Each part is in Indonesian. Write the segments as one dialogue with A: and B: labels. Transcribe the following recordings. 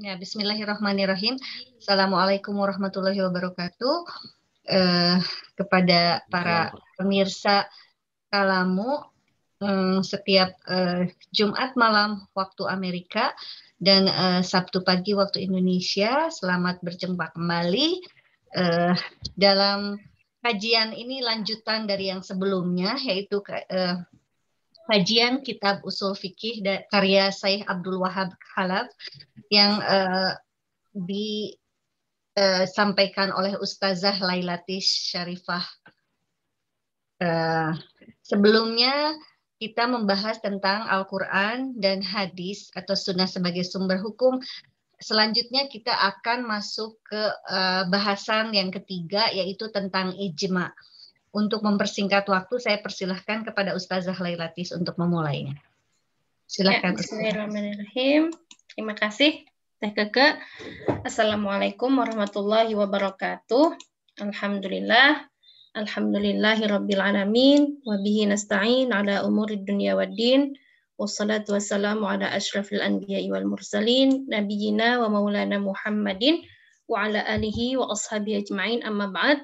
A: Ya, bismillahirrahmanirrahim. Assalamualaikum warahmatullahi wabarakatuh. Eh, kepada para pemirsa Kalamu eh, setiap eh, Jumat malam waktu Amerika dan eh, Sabtu pagi waktu Indonesia, selamat berjumpa kembali eh, dalam kajian ini lanjutan dari yang sebelumnya yaitu eh, kajian kitab usul fikih karya Syekh Abdul Wahab Khalaf yang uh, eh, disampaikan eh, oleh Ustazah Lailatis Syarifah. Uh, sebelumnya kita membahas tentang Al-Quran dan hadis atau sunnah sebagai sumber hukum. Selanjutnya kita akan masuk ke uh, bahasan yang ketiga yaitu tentang ijma' Untuk mempersingkat waktu, saya persilahkan kepada Ustazah Lailatis untuk memulainya. Silahkan. Ya,
B: Bismillahirrahmanirrahim. Terima kasih, Teh Keke.
A: Assalamualaikum
B: warahmatullahi wabarakatuh. Alhamdulillah. Alhamdulillahirrabbilalamin. Wabihi nasta'in ala umuri dunia wa din. Wassalatu wassalamu ala ashrafil anbiya wal mursalin. Nabiyina wa maulana Muhammadin. Wa ala alihi wa ashabihi ajma'in amma ba'd.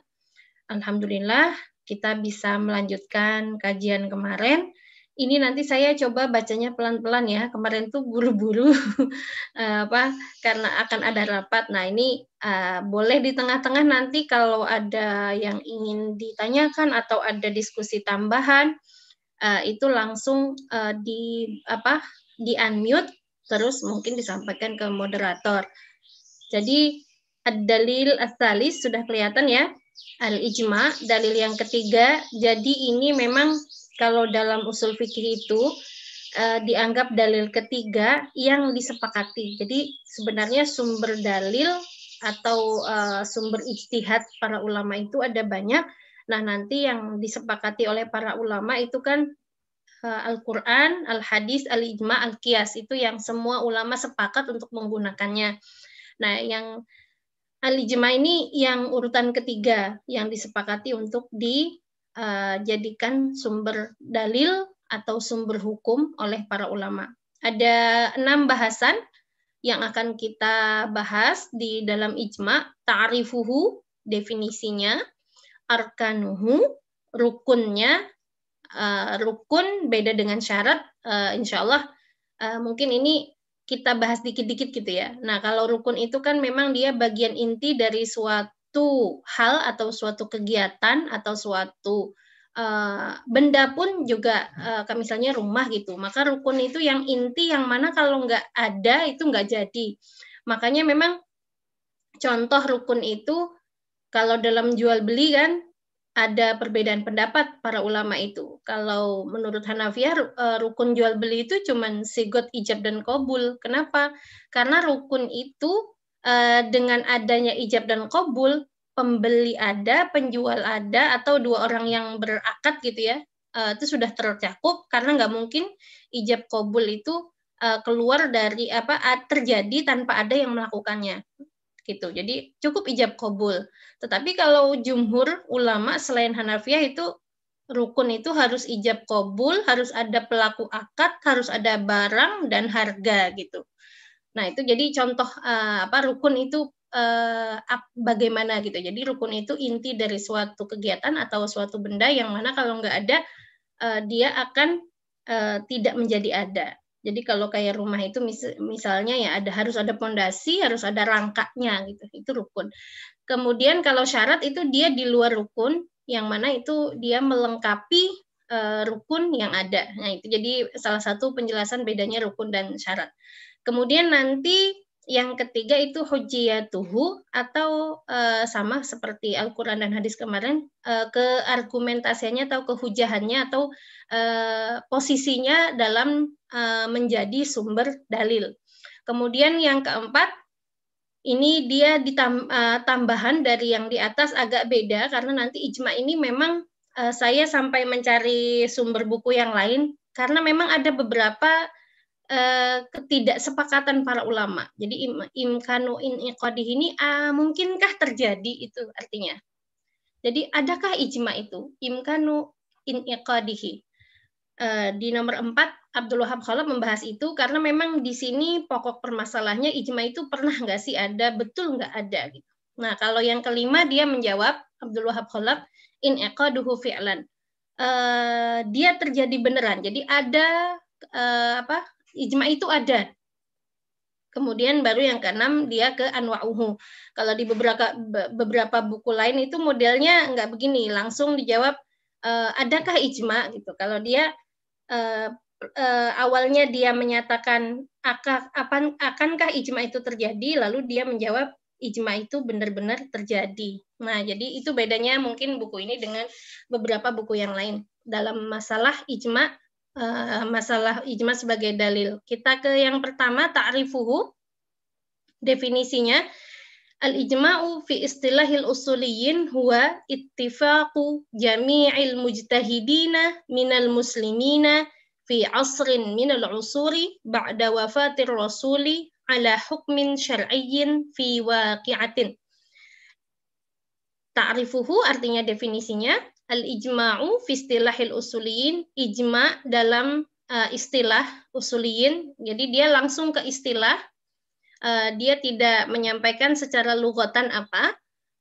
B: Alhamdulillah, kita bisa melanjutkan kajian kemarin. Ini nanti saya coba bacanya pelan-pelan ya. Kemarin tuh buru-buru eh, apa karena akan ada rapat. Nah, ini uh, boleh di tengah-tengah nanti kalau ada yang ingin ditanyakan atau ada diskusi tambahan uh, itu langsung uh, di apa di unmute terus mungkin disampaikan ke moderator. Jadi dalil Asalis sudah kelihatan ya al-ijma, dalil yang ketiga. Jadi ini memang kalau dalam usul fikih itu uh, dianggap dalil ketiga yang disepakati. Jadi sebenarnya sumber dalil atau uh, sumber ijtihad para ulama itu ada banyak. Nah, nanti yang disepakati oleh para ulama itu kan eh, Al-Qur'an, Al-Hadis, Al-Ijma, Al-Qiyas itu yang semua ulama sepakat untuk menggunakannya. Nah, yang ahli jemaah ini yang urutan ketiga yang disepakati untuk dijadikan eh, sumber dalil atau sumber hukum oleh para ulama. Ada enam bahasan yang akan kita bahas di dalam ijma, ta'rifuhu, definisinya, arkanuhu, rukunnya, eh, rukun beda dengan syarat, eh, insya Allah mungkin ini kita bahas dikit-dikit gitu ya. Nah, kalau rukun itu kan memang dia bagian inti dari suatu hal atau suatu kegiatan atau suatu uh, benda pun juga uh, misalnya rumah gitu. Maka rukun itu yang inti yang mana kalau nggak ada itu nggak jadi. Makanya memang contoh rukun itu kalau dalam jual beli kan ada perbedaan pendapat para ulama itu. Kalau menurut Hanafiah eh, rukun jual beli itu cuman sigot ijab dan kobul. Kenapa? Karena rukun itu eh, dengan adanya ijab dan kobul pembeli ada, penjual ada, atau dua orang yang berakad gitu ya, eh, itu sudah tercakup karena nggak mungkin ijab kobul itu keluar dari apa terjadi tanpa ada yang melakukannya gitu. Jadi cukup ijab kobul. Tetapi kalau jumhur ulama selain Hanafiyah itu rukun itu harus ijab kobul, harus ada pelaku akad, harus ada barang dan harga gitu. Nah itu jadi contoh uh, apa rukun itu uh, bagaimana gitu. Jadi rukun itu inti dari suatu kegiatan atau suatu benda yang mana kalau nggak ada uh, dia akan uh, tidak menjadi ada jadi kalau kayak rumah itu mis misalnya ya ada harus ada pondasi, harus ada rangkanya gitu. Itu rukun. Kemudian kalau syarat itu dia di luar rukun, yang mana itu dia melengkapi uh, rukun yang ada. Nah, itu jadi salah satu penjelasan bedanya rukun dan syarat. Kemudian nanti yang ketiga itu hujiyatuhu atau uh, sama seperti Al-Quran dan hadis kemarin uh, argumentasinya atau kehujahannya atau uh, posisinya dalam uh, menjadi sumber dalil. Kemudian yang keempat ini dia ditambahan dari yang di atas agak beda karena nanti ijma ini memang uh, saya sampai mencari sumber buku yang lain karena memang ada beberapa Eh, ketidaksepakatan para ulama. Jadi im, imkanu in iqadih ini uh, mungkinkah terjadi itu artinya. Jadi adakah ijma itu? Imkanu in iqadihi. Uh, di nomor 4 Abdul Wahab Khalaf membahas itu karena memang di sini pokok permasalahannya ijma itu pernah nggak sih ada betul nggak ada gitu. Nah kalau yang kelima dia menjawab Abdul Wahab Khalaf in iqaduhu fi'lan. Uh, dia terjadi beneran. Jadi ada uh, apa ijma itu ada. Kemudian baru yang keenam dia ke anwa'uhu. Kalau di beberapa beberapa buku lain itu modelnya nggak begini, langsung dijawab e, adakah ijma gitu. Kalau dia e, e, awalnya dia menyatakan akan akankah ijma itu terjadi, lalu dia menjawab ijma itu benar-benar terjadi. Nah, jadi itu bedanya mungkin buku ini dengan beberapa buku yang lain. Dalam masalah ijma, uh, masalah ijma sebagai dalil. Kita ke yang pertama ta'rifuhu definisinya al-ijma'u fi istilahil usuliyin huwa ittifaqu jami'il mujtahidina minal muslimina fi asrin minal usuri ba'da wafatir rasuli ala hukmin syar'iyyin fi waqi'atin. Ta'rifuhu artinya definisinya al-ijma'u fi istilahil usuliyin, ijma' dalam uh, istilah usuliyin. Jadi dia langsung ke istilah, uh, dia tidak menyampaikan secara lugotan apa.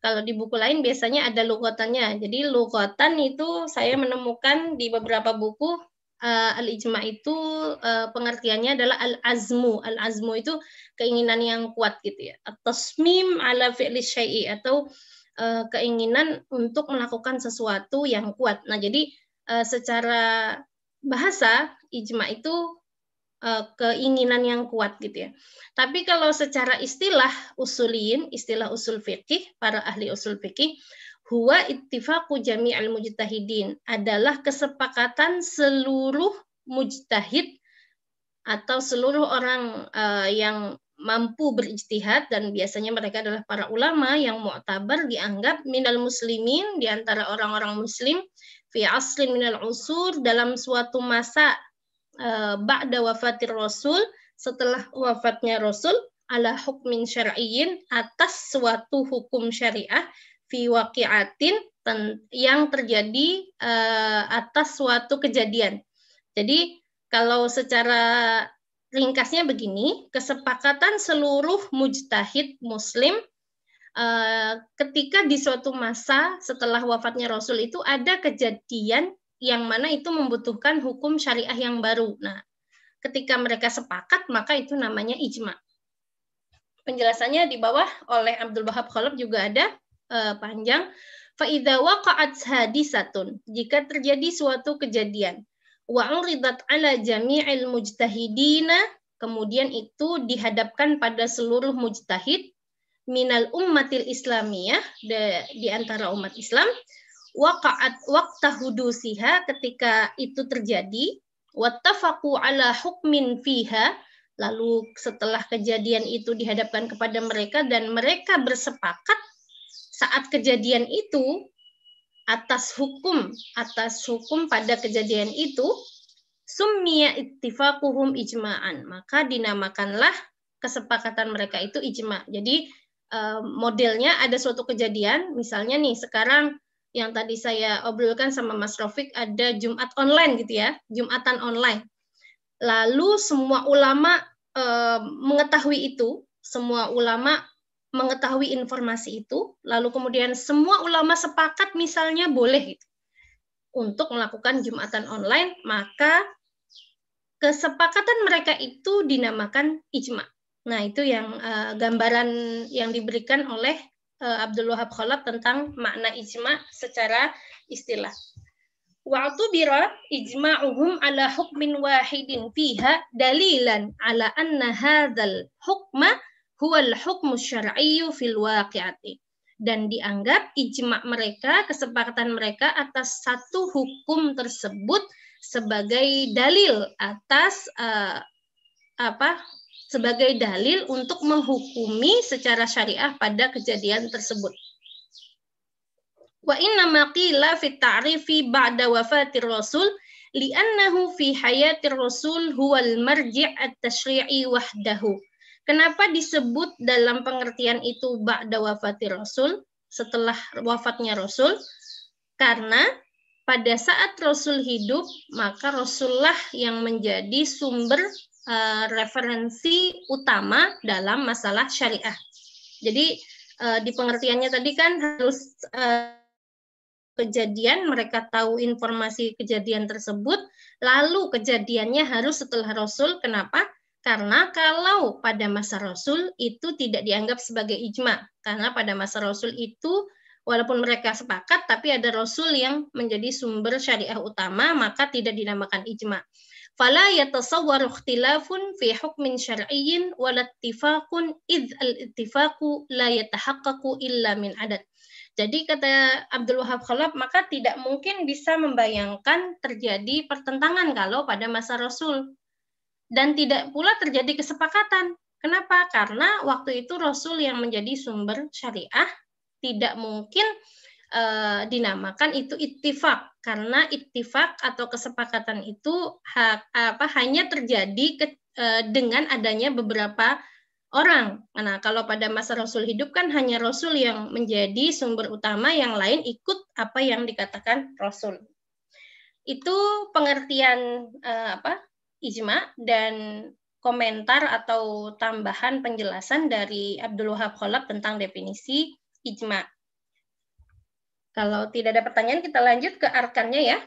B: Kalau di buku lain biasanya ada lugotannya. Jadi lugotan itu saya menemukan di beberapa buku uh, al-ijma itu uh, pengertiannya adalah al-azmu. Al-azmu itu keinginan yang kuat gitu ya. At-tasmim ala fi'li syai'i atau uh, keinginan untuk melakukan sesuatu yang kuat. Nah, jadi uh, secara bahasa ijma itu uh, keinginan yang kuat gitu ya. Tapi kalau secara istilah usuliyin, istilah usul fikih, para ahli usul fikih, huwa ittifaqu jami'al mujtahidin adalah kesepakatan seluruh mujtahid atau seluruh orang uh, yang mampu berijtihad dan biasanya mereka adalah para ulama yang mu'tabar dianggap minal muslimin di antara orang-orang muslim fi aslin minal usur dalam suatu masa uh, ba'da wafatir rasul setelah wafatnya rasul ala hukmin syar'iyyin atas suatu hukum syariah fi waqi'atin yang terjadi uh, atas suatu kejadian. Jadi kalau secara ringkasnya begini, kesepakatan seluruh mujtahid muslim eh, ketika di suatu masa setelah wafatnya Rasul itu ada kejadian yang mana itu membutuhkan hukum syariah yang baru. Nah, ketika mereka sepakat maka itu namanya ijma. Penjelasannya di bawah oleh Abdul Bahab Khalaf juga ada uh, panjang. Faidawa kaat hadisatun. Jika terjadi suatu kejadian wa uridat ala jami'il mujtahidina kemudian itu dihadapkan pada seluruh mujtahid minal ummatil islamiyah de, di antara umat Islam waqa'at waqta hudusiha ketika itu terjadi watafaku ala hukmin fiha lalu setelah kejadian itu dihadapkan kepada mereka dan mereka bersepakat saat kejadian itu atas hukum atas hukum pada kejadian itu summiya ittifaquhum ijma'an maka dinamakanlah kesepakatan mereka itu ijma jadi eh, modelnya ada suatu kejadian misalnya nih sekarang yang tadi saya obrolkan sama Mas Rofik ada Jumat online gitu ya Jumatan online lalu semua ulama eh, mengetahui itu semua ulama mengetahui informasi itu, lalu kemudian semua ulama sepakat misalnya boleh gitu, untuk melakukan jumatan online, maka kesepakatan mereka itu dinamakan ijma. Nah itu yang uh, gambaran yang diberikan oleh uh, Abdul Wahab Khalaf tentang makna ijma secara istilah. Waktu bira ijma'uhum ala hukmin wahidin fiha dalilan ala anna هَذَا hukma huwal hukmu syar'iyyu fil waqi'ati dan dianggap ijma mereka, kesepakatan mereka atas satu hukum tersebut sebagai dalil atas uh, apa? sebagai dalil untuk menghukumi secara syariah pada kejadian tersebut. Wa inna ma qila fi ta'rifi ba'da wafati rasul li'annahu fi hayati rasul huwal marji' at-tashri'i wahdahu Kenapa disebut dalam pengertian itu ba'da wafati Rasul, setelah wafatnya Rasul? Karena pada saat Rasul hidup, maka Rasulullah yang menjadi sumber uh, referensi utama dalam masalah syariah. Jadi uh, di pengertiannya tadi kan harus uh, kejadian, mereka tahu informasi kejadian tersebut, lalu kejadiannya harus setelah Rasul. Kenapa? Karena kalau pada masa Rasul itu tidak dianggap sebagai ijma, karena pada masa Rasul itu walaupun mereka sepakat, tapi ada Rasul yang menjadi sumber syariah utama, maka tidak dinamakan ijma. Fala yatasawwar ikhtilafun fi hukmin syar'iyyin wala idh al-ittifaqu la yatahaqqaqu illa min adad. Jadi kata Abdul Wahab Khalaf, maka tidak mungkin bisa membayangkan terjadi pertentangan kalau pada masa Rasul dan tidak pula terjadi kesepakatan. Kenapa? Karena waktu itu Rasul yang menjadi sumber syariah tidak mungkin e, dinamakan itu ittifak karena ittifak atau kesepakatan itu ha, apa hanya terjadi ke, e, dengan adanya beberapa orang. Nah, kalau pada masa Rasul hidup kan hanya Rasul yang menjadi sumber utama, yang lain ikut apa yang dikatakan Rasul. Itu pengertian e, apa ijma dan komentar atau tambahan penjelasan dari Abdul Wahab Kholab tentang definisi ijma. Kalau tidak ada pertanyaan, kita lanjut ke arkannya ya.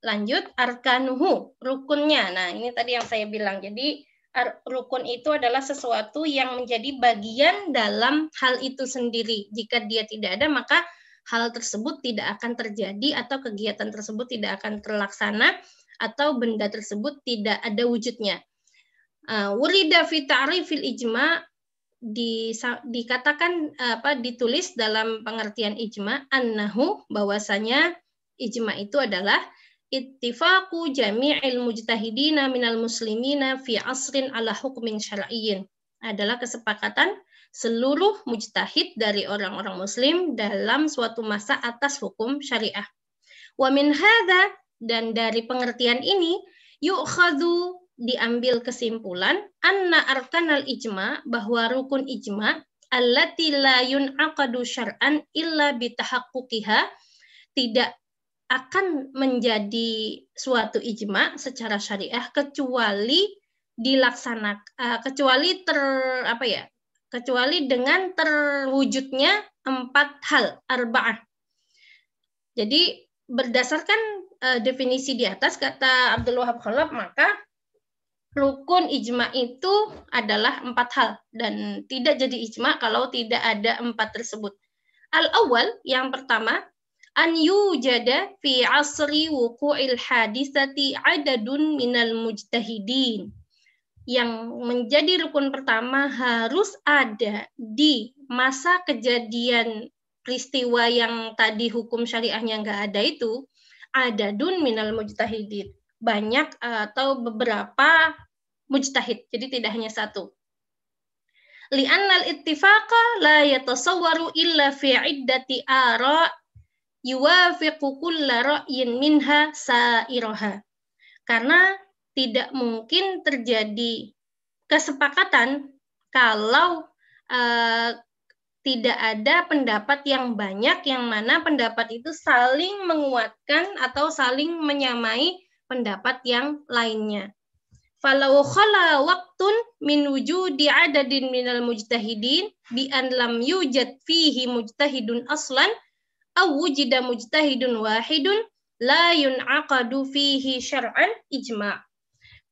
B: Lanjut, arkanuhu, rukunnya. Nah, ini tadi yang saya bilang. Jadi, rukun itu adalah sesuatu yang menjadi bagian dalam hal itu sendiri. Jika dia tidak ada, maka hal tersebut tidak akan terjadi atau kegiatan tersebut tidak akan terlaksana atau benda tersebut tidak ada wujudnya. Ah, wurida fi ta'rifil ijma di, dikatakan apa ditulis dalam pengertian ijma annahu bahwasanya ijma itu adalah ittifaqu jami'il mujtahidina minal muslimina fi asrin ala hukmin syar'iyyin adalah kesepakatan seluruh mujtahid dari orang-orang muslim dalam suatu masa atas hukum syariah. Wa min hadza dan dari pengertian ini, yukhadu diambil kesimpulan anna arkanal ijma bahwa rukun ijma allati la yun'aqadu syar'an illa bitahaqquqiha tidak akan menjadi suatu ijma secara syariah kecuali dilaksanakan uh, eh, kecuali ter apa ya kecuali dengan terwujudnya empat hal arbaah. Jadi berdasarkan uh, definisi di atas kata Abdul Wahab Khalaf maka rukun ijma itu adalah empat hal dan tidak jadi ijma kalau tidak ada empat tersebut. Al awal yang pertama an yujada fi asri wuqu'il hadisati adadun minal mujtahidin. Yang menjadi rukun pertama harus ada di masa kejadian peristiwa yang tadi hukum syariahnya nggak ada itu, ada dun minal mujtahidin. Banyak eh, atau beberapa mujtahid. Jadi tidak hanya satu. Li'annal ittifaqa la yatasawwaru illa fi iddati ara yuwafiqu kulla ra'yin minha sa'iroha. Karena tidak mungkin terjadi kesepakatan kalau uh, tidak ada pendapat yang banyak yang mana pendapat itu saling menguatkan atau saling menyamai pendapat yang lainnya. Falau khala waktun min wujudi adadin minal mujtahidin bi an lam yujad fihi mujtahidun aslan aw wujida mujtahidun wahidun la yun'aqadu fihi syar'an ijma'.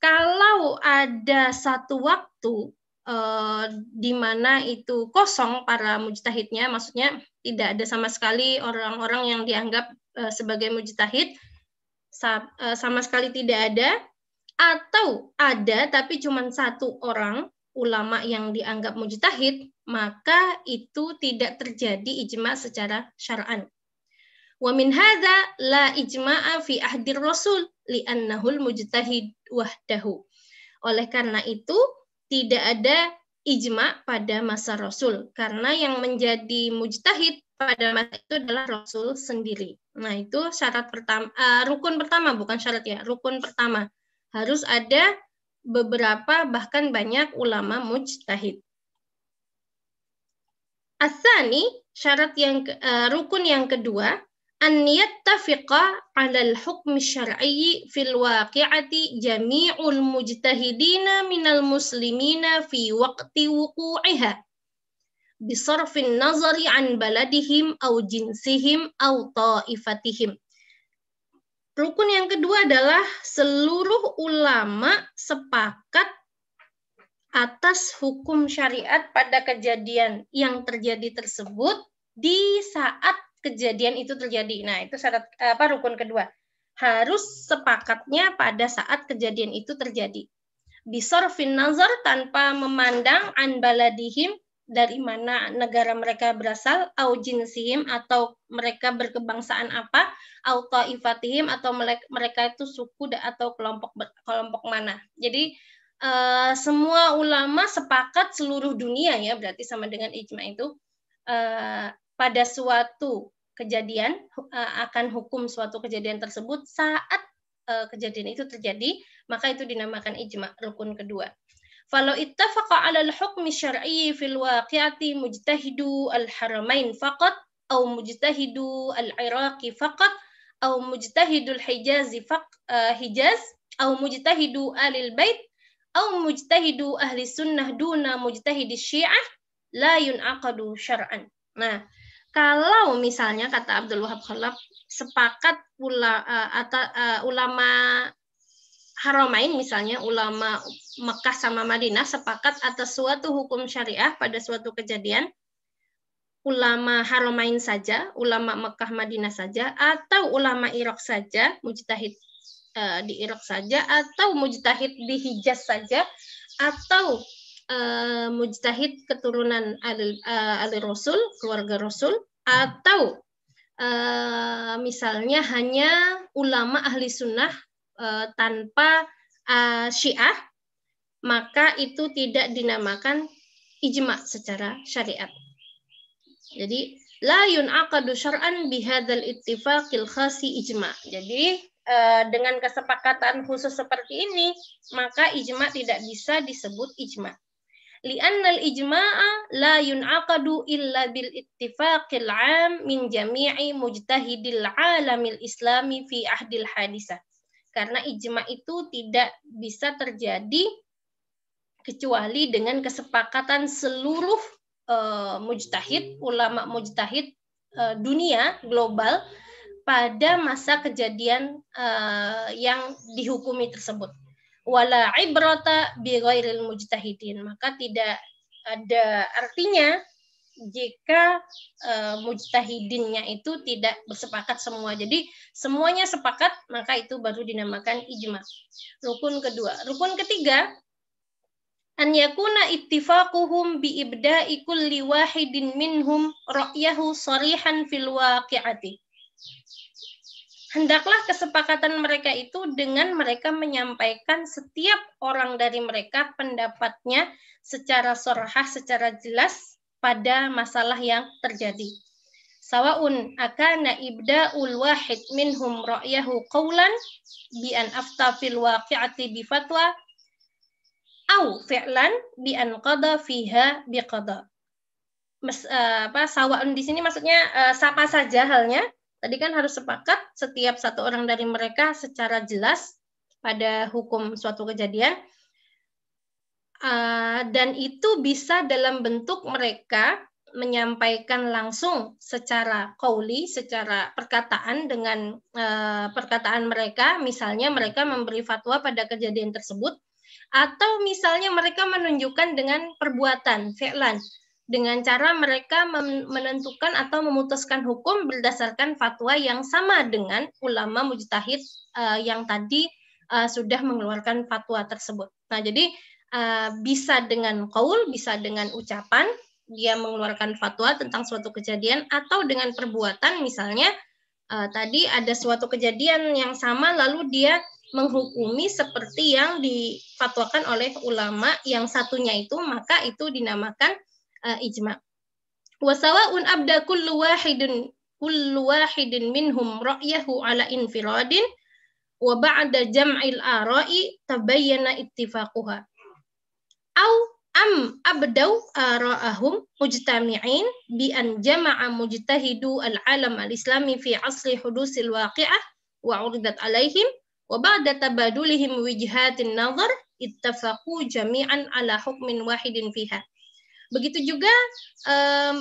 B: Kalau ada satu waktu eh, di mana itu kosong para mujtahidnya, maksudnya tidak ada sama sekali orang-orang yang dianggap eh, sebagai mujtahid, sa eh, sama sekali tidak ada, atau ada tapi cuma satu orang ulama yang dianggap mujtahid, maka itu tidak terjadi ijma secara syar'an. Wa min la ijma'a fi ahdir rasul nahul mujtahid wahdahu. Oleh karena itu, tidak ada ijma pada masa Rasul karena yang menjadi mujtahid pada masa itu adalah Rasul sendiri. Nah itu syarat pertama, uh, eh, rukun pertama bukan syarat ya, rukun pertama harus ada beberapa bahkan banyak ulama mujtahid. Asani syarat yang uh, rukun yang kedua an yattafiqa 'ala al-hukm syar'i fil waqi'ati jami'ul mujtahidina minal muslimina fi waqti wuqu'iha bisarfin nazari an baladihim aw jinsihim aw ta'ifatihim. Rukun yang kedua adalah seluruh ulama sepakat atas hukum syariat pada kejadian yang terjadi tersebut di saat kejadian itu terjadi. Nah, itu syarat eh, apa rukun kedua. Harus sepakatnya pada saat kejadian itu terjadi. Bisor fin tanpa memandang baladihim dari mana negara mereka berasal, au jinsihim atau mereka berkebangsaan apa, au taifatihim atau mereka itu suku atau kelompok kelompok mana. Jadi uh, semua ulama sepakat seluruh dunia ya berarti sama dengan ijma itu uh, pada suatu kejadian eh, akan hukum suatu kejadian tersebut saat eh, kejadian itu terjadi maka itu dinamakan ijma rukun kedua falau ittafaqa 'ala al-hukmi syar'i fil waqi'ati mujtahidu al-haramain faqat atau mujtahidu al-iraqi faqat atau mujtahidu al-hijazi faq eh, hijaz atau mujtahidu alil bait atau mujtahidu ahli sunnah duna mujtahidi syiah la yun'aqadu syar'an nah kalau misalnya kata Abdul Wahab Khalaf sepakat pula, uh, eh, atau, uh, eh, ulama Haramain misalnya ulama Mekah sama Madinah sepakat atas suatu hukum syariah pada suatu kejadian ulama Haramain saja, ulama Mekah Madinah saja atau ulama Irak saja, mujtahid uh, di Irak saja atau mujtahid di Hijaz saja atau Eh, mujtahid keturunan alil, uh, eh, rasul, keluarga rasul, atau uh, misalnya hanya ulama ahli sunnah uh, tanpa uh, syiah, maka itu tidak dinamakan ijma secara syariat. Jadi la yunaqadu syar'an bihadzal ittifaqil khasi ijma. Jadi dengan kesepakatan khusus seperti ini, maka ijma tidak bisa disebut ijma. لأن الإجماع ijmaa la إلا illa bil ittifaqil 'am min jami'i mujtahidil 'alamil أحد fi ahdil Karena ijma itu tidak bisa terjadi kecuali dengan kesepakatan seluruh uh, mujtahid, ulama mujtahid uh, dunia global pada masa kejadian uh, yang dihukumi tersebut wala ibrata bi ghairil mujtahidin maka tidak ada artinya jika uh, mujtahidinnya itu tidak bersepakat semua. Jadi semuanya sepakat maka itu baru dinamakan ijma. Rukun kedua. Rukun ketiga an yakuna ittifaquhum bi ibda'i kulli wahidin minhum ra'yahu sarihan fil waqi'ati hendaklah kesepakatan mereka itu dengan mereka menyampaikan setiap orang dari mereka pendapatnya secara sorhah, secara jelas pada masalah yang terjadi. Sawaun akana ibda'ul wahid minhum ra'yahu qawlan bi an afta fil waqi'ati bi fatwa au fi'lan bi an qada fiha bi qada. uh, eh, apa sawaun di sini maksudnya uh, saja halnya Tadi kan harus sepakat setiap satu orang dari mereka secara jelas pada hukum suatu kejadian. Ah, dan itu bisa dalam bentuk mereka menyampaikan langsung secara kauli, secara perkataan dengan e, perkataan mereka, misalnya mereka memberi fatwa pada kejadian tersebut, atau misalnya mereka menunjukkan dengan perbuatan, fi'lan dengan cara mereka menentukan atau memutuskan hukum berdasarkan fatwa yang sama dengan ulama mujtahid eh, yang tadi eh, sudah mengeluarkan fatwa tersebut. Nah, jadi eh, bisa dengan kaul, bisa dengan ucapan dia mengeluarkan fatwa tentang suatu kejadian atau dengan perbuatan misalnya uh, tadi ada suatu kejadian yang sama lalu dia menghukumi seperti yang difatwakan oleh ulama yang satunya itu maka itu dinamakan uh, ijma. Wasawaun abda kullu wahidun kullu wahidin minhum ra'yahu ala infiradin wa ba'da jam'il ara'i tabayyana ittifaquha. Au am abdau ara'ahum mujtami'in bi an jama'a mujtahidu al-alam al-islami fi asli hudusil waqi'ah wa uridat alaihim wa ba'da tabadulihim wijhatin nazar ittafaqu jami'an ala hukmin wahidin fiha. Begitu juga um,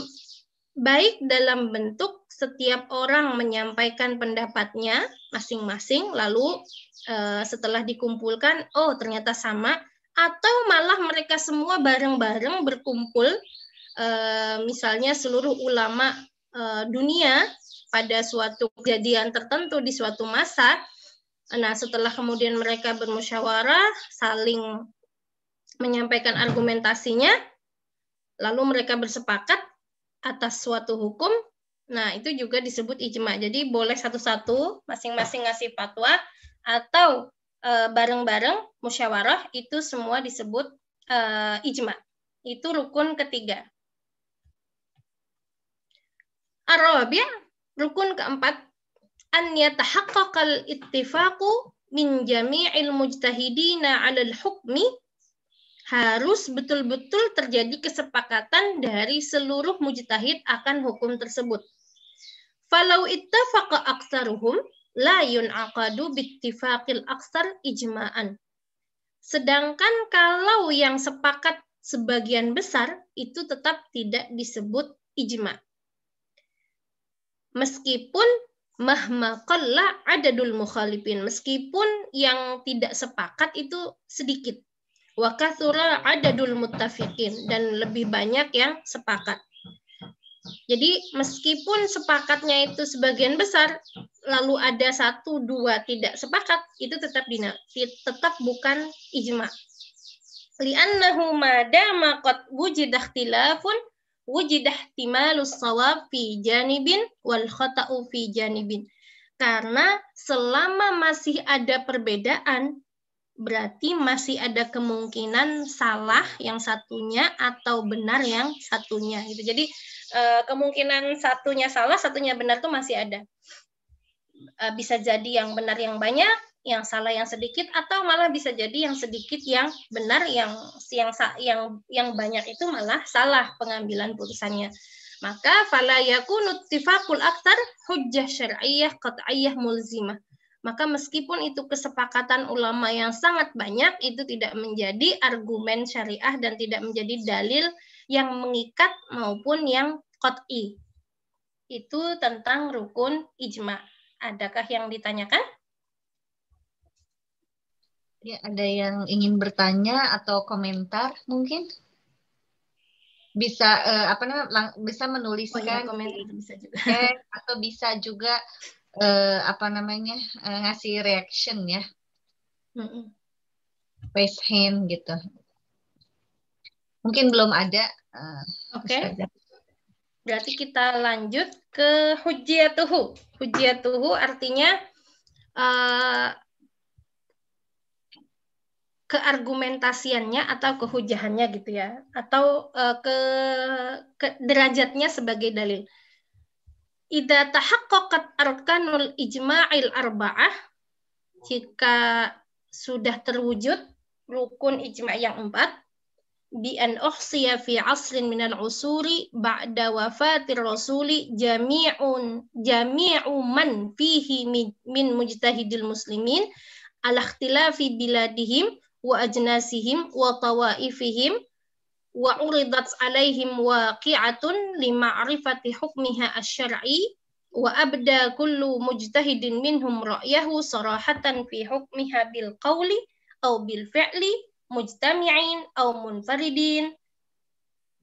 B: baik dalam bentuk setiap orang menyampaikan pendapatnya masing-masing, lalu uh, setelah dikumpulkan, oh ternyata sama, atau malah mereka semua bareng-bareng berkumpul, uh, misalnya seluruh ulama uh, dunia pada suatu kejadian tertentu di suatu masa. Nah, setelah kemudian mereka bermusyawarah, saling menyampaikan argumentasinya, lalu mereka bersepakat atas suatu hukum, nah itu juga disebut ijma. Jadi boleh satu-satu masing-masing ngasih fatwa atau eh, bareng-bareng musyawarah itu semua disebut e, ijma. Itu rukun ketiga. Arabia, rukun keempat an yatahaqqaqal ittifaqu min jami'il mujtahidina 'alal al-hukmi harus betul-betul terjadi kesepakatan dari seluruh mujtahid akan hukum tersebut. Falau ittafaqa aktsaruhum la yun'aqadu bittifaqil aktsar ijma'an. Sedangkan kalau yang sepakat sebagian besar itu tetap tidak disebut ijma. Meskipun mahma qalla adadul mukhalifin, meskipun yang tidak sepakat itu sedikit wa ada adadul muttafiqin dan lebih banyak yang sepakat. Jadi meskipun sepakatnya itu sebagian besar, lalu ada satu dua tidak sepakat, itu tetap dina, tetap bukan ijma. Li'annahu ma dama qad wujida ikhtilafun wujida ihtimalus sawab fi janibin wal khata'u fi janibin. Karena selama masih ada perbedaan, berarti masih ada kemungkinan salah yang satunya atau benar yang satunya gitu. Jadi eh, kemungkinan satunya salah, satunya benar tuh masih ada. Eh, bisa jadi yang benar yang banyak, yang salah yang sedikit atau malah bisa jadi yang sedikit yang benar yang yang yang yang banyak itu malah salah pengambilan putusannya. Maka fala yakunu ittifaqul aktar hujjah syar'iyyah qat'iyyah mulzimah maka meskipun itu kesepakatan ulama yang sangat banyak itu tidak menjadi argumen syariah dan tidak menjadi dalil yang mengikat maupun yang koti. Itu tentang rukun ijma. Adakah yang ditanyakan?
A: Ya, ada yang ingin bertanya atau komentar mungkin? bisa uh, apa namanya bisa menuliskan oh, ya, komentar bisa juga. atau bisa juga uh, apa namanya uh, ngasih reaction ya mm face hand gitu mungkin belum ada uh, oke okay.
B: berarti kita lanjut ke hujiatuhu hujiatuhu artinya uh, keargumentasiannya atau kehujahannya gitu ya atau uh, ke, ke derajatnya sebagai dalil. Ida tahaqqaqat arkanul ijma'il arba'ah jika sudah terwujud rukun ijma' yang empat bi an uhsiya fi asrin minal usuri ba'da wafatir rasuli jami'un jami'u man fihi min mujtahidil muslimin ala ikhtilafi biladihim wa ajnasihim wa tawaifihim wa uridat alaihim waqi'atun حكمها hukmiha asy-syar'i wa abda kullu mujtahidin minhum ra'yahu sarahatan fi hukmiha bil qawli منفردين.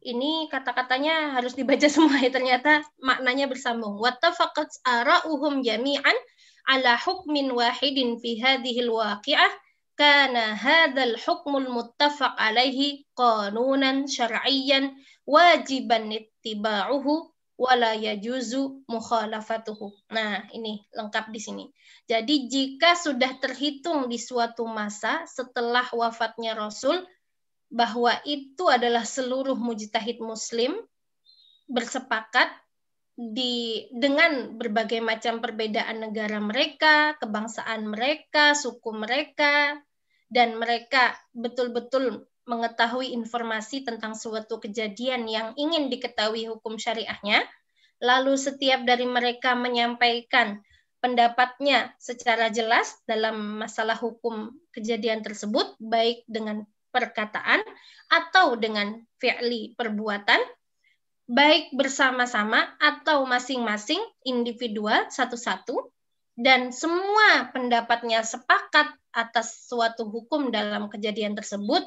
B: ini kata-katanya harus dibaca semua ya ternyata maknanya bersambung wattafaqat ara'uhum jami'an ala hukmin wahidin fi hadhil waqi'ah kana hadzal hukmul muttafaq alaihi qanunan syar'iyyan wajiban ittiba'uhu wala yajuzu mukhalafatuhu. Nah, ini lengkap di sini. Jadi jika sudah terhitung di suatu masa setelah wafatnya Rasul bahwa itu adalah seluruh mujtahid muslim bersepakat di dengan berbagai macam perbedaan negara mereka, kebangsaan mereka, suku mereka, dan mereka betul-betul mengetahui informasi tentang suatu kejadian yang ingin diketahui hukum syariahnya, lalu setiap dari mereka menyampaikan pendapatnya secara jelas dalam masalah hukum kejadian tersebut, baik dengan perkataan atau dengan fi'li perbuatan, baik bersama-sama atau masing-masing individual satu-satu, dan semua pendapatnya sepakat atas suatu hukum dalam kejadian tersebut,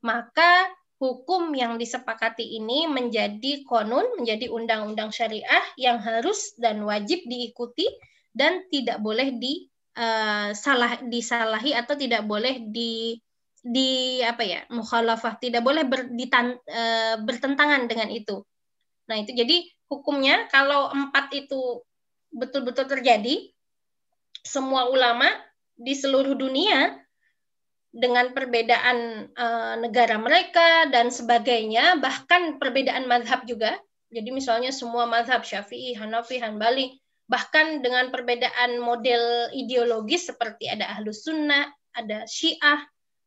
B: maka hukum yang disepakati ini menjadi konun, menjadi undang-undang syariah yang harus dan wajib diikuti dan tidak boleh di uh, salah disalahi atau tidak boleh di di apa ya mukhalafah tidak boleh ber, ditan, eh, bertentangan dengan itu. Nah itu jadi hukumnya kalau empat itu betul-betul terjadi semua ulama di seluruh dunia dengan perbedaan e, negara mereka dan sebagainya, bahkan perbedaan madhab juga. Jadi misalnya semua madhab Syafi'i, Hanafi, Hanbali, bahkan dengan perbedaan model ideologis seperti ada Ahlus Sunnah, ada Syiah,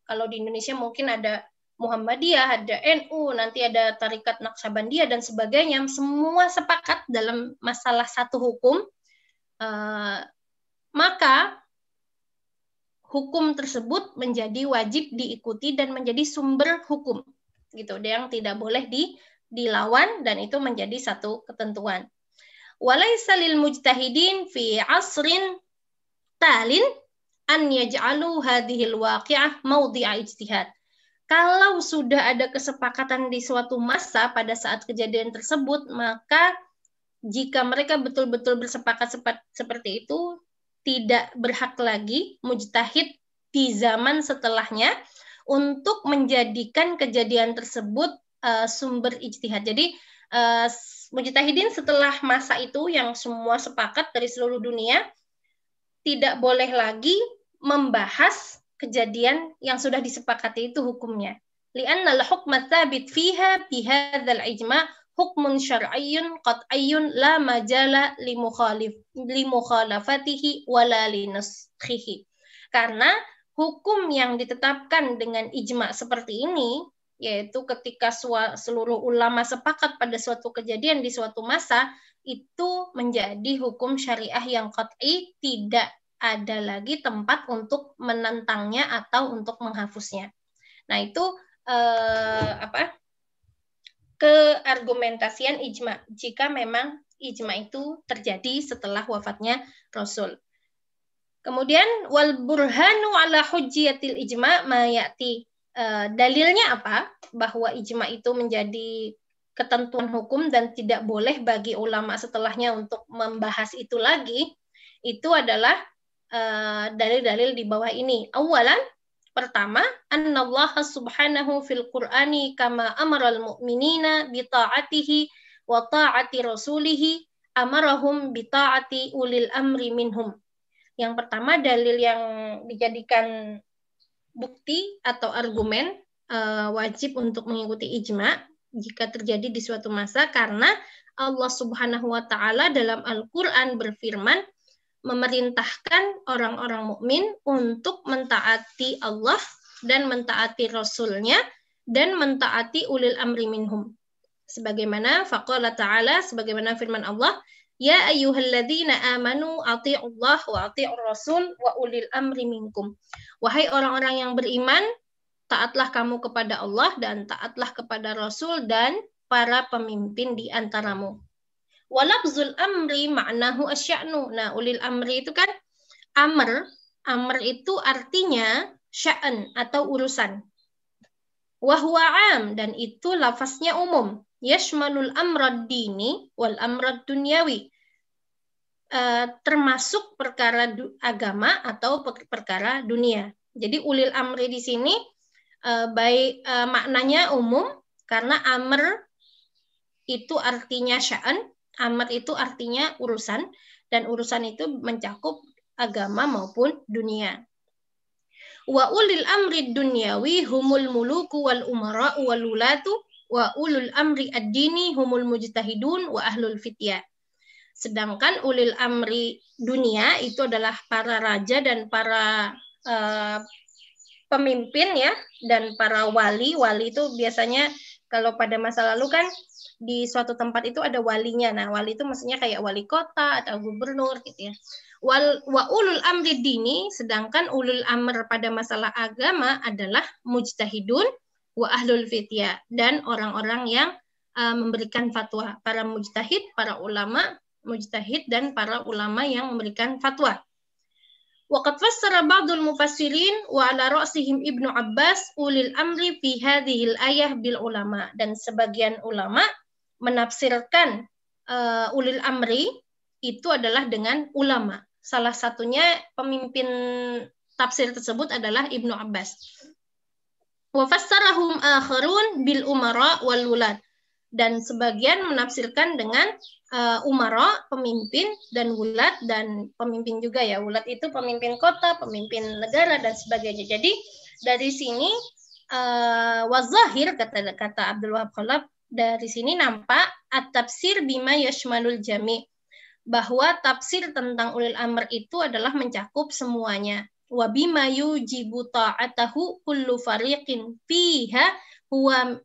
B: kalau di Indonesia mungkin ada Muhammadiyah, ada NU, nanti ada Tarikat Naksabandiyah dan sebagainya, semua sepakat dalam masalah satu hukum, eh, maka hukum tersebut menjadi wajib diikuti dan menjadi sumber hukum gitu yang tidak boleh di, dilawan dan itu menjadi satu ketentuan walaisa lil mujtahidin fi asrin talin an yaj'alu hadhil waqi'ah mawdi'a ijtihad kalau sudah ada kesepakatan di suatu masa pada saat kejadian tersebut maka jika mereka betul-betul bersepakat seperti itu tidak berhak lagi mujtahid di zaman setelahnya untuk menjadikan kejadian tersebut uh, sumber ijtihad. Jadi uh, mujtahidin setelah masa itu yang semua sepakat dari seluruh dunia tidak boleh lagi membahas kejadian yang sudah disepakati itu hukumnya. Li'anna al-hukma tsabit fiha bihadzal ijma' hukmun syar'iyyun qat'iyyun la majala limukhalafatihi wala linaskhihi. Karena hukum yang ditetapkan dengan ijma seperti ini yaitu ketika seluruh ulama sepakat pada suatu kejadian di suatu masa itu menjadi hukum syariah yang qat'i tidak ada lagi tempat untuk menentangnya atau untuk menghapusnya. Nah, itu eh, apa? keargumentasian ijma jika memang ijma itu terjadi setelah wafatnya Rasul. Kemudian wal burhanu ala hujjatil ijma mayati. E, dalilnya apa? Bahwa ijma itu menjadi ketentuan hukum dan tidak boleh bagi ulama setelahnya untuk membahas itu lagi. Itu adalah e, dalil-dalil e, di bawah ini. Awalan Pertama, annallaha subhanahu fil Qur'ani kama amaral mu'minina bita'atihi wa ta'ati rasulihi amarahum bita'ati ulil amri minhum. Yang pertama dalil yang dijadikan bukti atau argumen uh, wajib untuk mengikuti ijma jika terjadi di suatu masa karena Allah Subhanahu wa taala dalam Al-Qur'an berfirman memerintahkan orang-orang mukmin untuk mentaati Allah dan mentaati Rasulnya dan mentaati ulil amri minhum. Sebagaimana faqala ta'ala, sebagaimana firman Allah, Ya ayyuhalladzina amanu Allah wa ati'ur rasul wa ulil amri minkum. Wahai orang-orang yang beriman, taatlah kamu kepada Allah dan taatlah kepada Rasul dan para pemimpin di antaramu. Walabzul amri maknahu asya'nu. Nah, ulil amri itu kan amr. Amr itu artinya sya'an atau urusan. Wahuwa am dan itu lafaznya umum. Yashmalul amrad dini wal amrad dunyawi. E, termasuk perkara du agama atau per perkara dunia. Jadi ulil amri di sini e, baik e, maknanya umum karena amr itu artinya sya'an Amat itu artinya urusan dan urusan itu mencakup agama maupun dunia. Wa ulil amri dunyawi humul muluku wal umara wal ulatu wa ulul amri ad-dini humul mujtahidun wa ahlul fitya. Sedangkan ulil amri dunia itu adalah para raja dan para uh, pemimpin ya dan para wali. Wali itu biasanya kalau pada masa lalu kan di suatu tempat itu ada walinya. Nah, wali itu maksudnya kayak wali kota atau gubernur gitu ya. Wal, wa ulul amri dini, sedangkan ulul amr pada masalah agama adalah mujtahidun wa ahlul fitya dan orang-orang yang uh, memberikan fatwa, para mujtahid, para ulama mujtahid dan para ulama yang memberikan fatwa. وقد فسر بعض المفسرين وعلى رأسهم Ibnu Abbas ulil amri fi هذه ayah bil ulama dan sebagian ulama menafsirkan uh, ulil amri itu adalah dengan ulama. Salah satunya pemimpin tafsir tersebut adalah Ibnu Abbas. Wa fassarahum akharun bil umara wal dan sebagian menafsirkan dengan uh, umaro pemimpin dan wulat dan pemimpin juga ya wulat itu pemimpin kota pemimpin negara dan sebagainya jadi dari sini uh, eh, wazahir kata kata Abdul Wahab Khalaf dari sini nampak at-tafsir bima yashmalul jami bahwa tafsir tentang ulil amr itu adalah mencakup semuanya wa bima yujibu ta'atahu kullu fariqin fiha huwa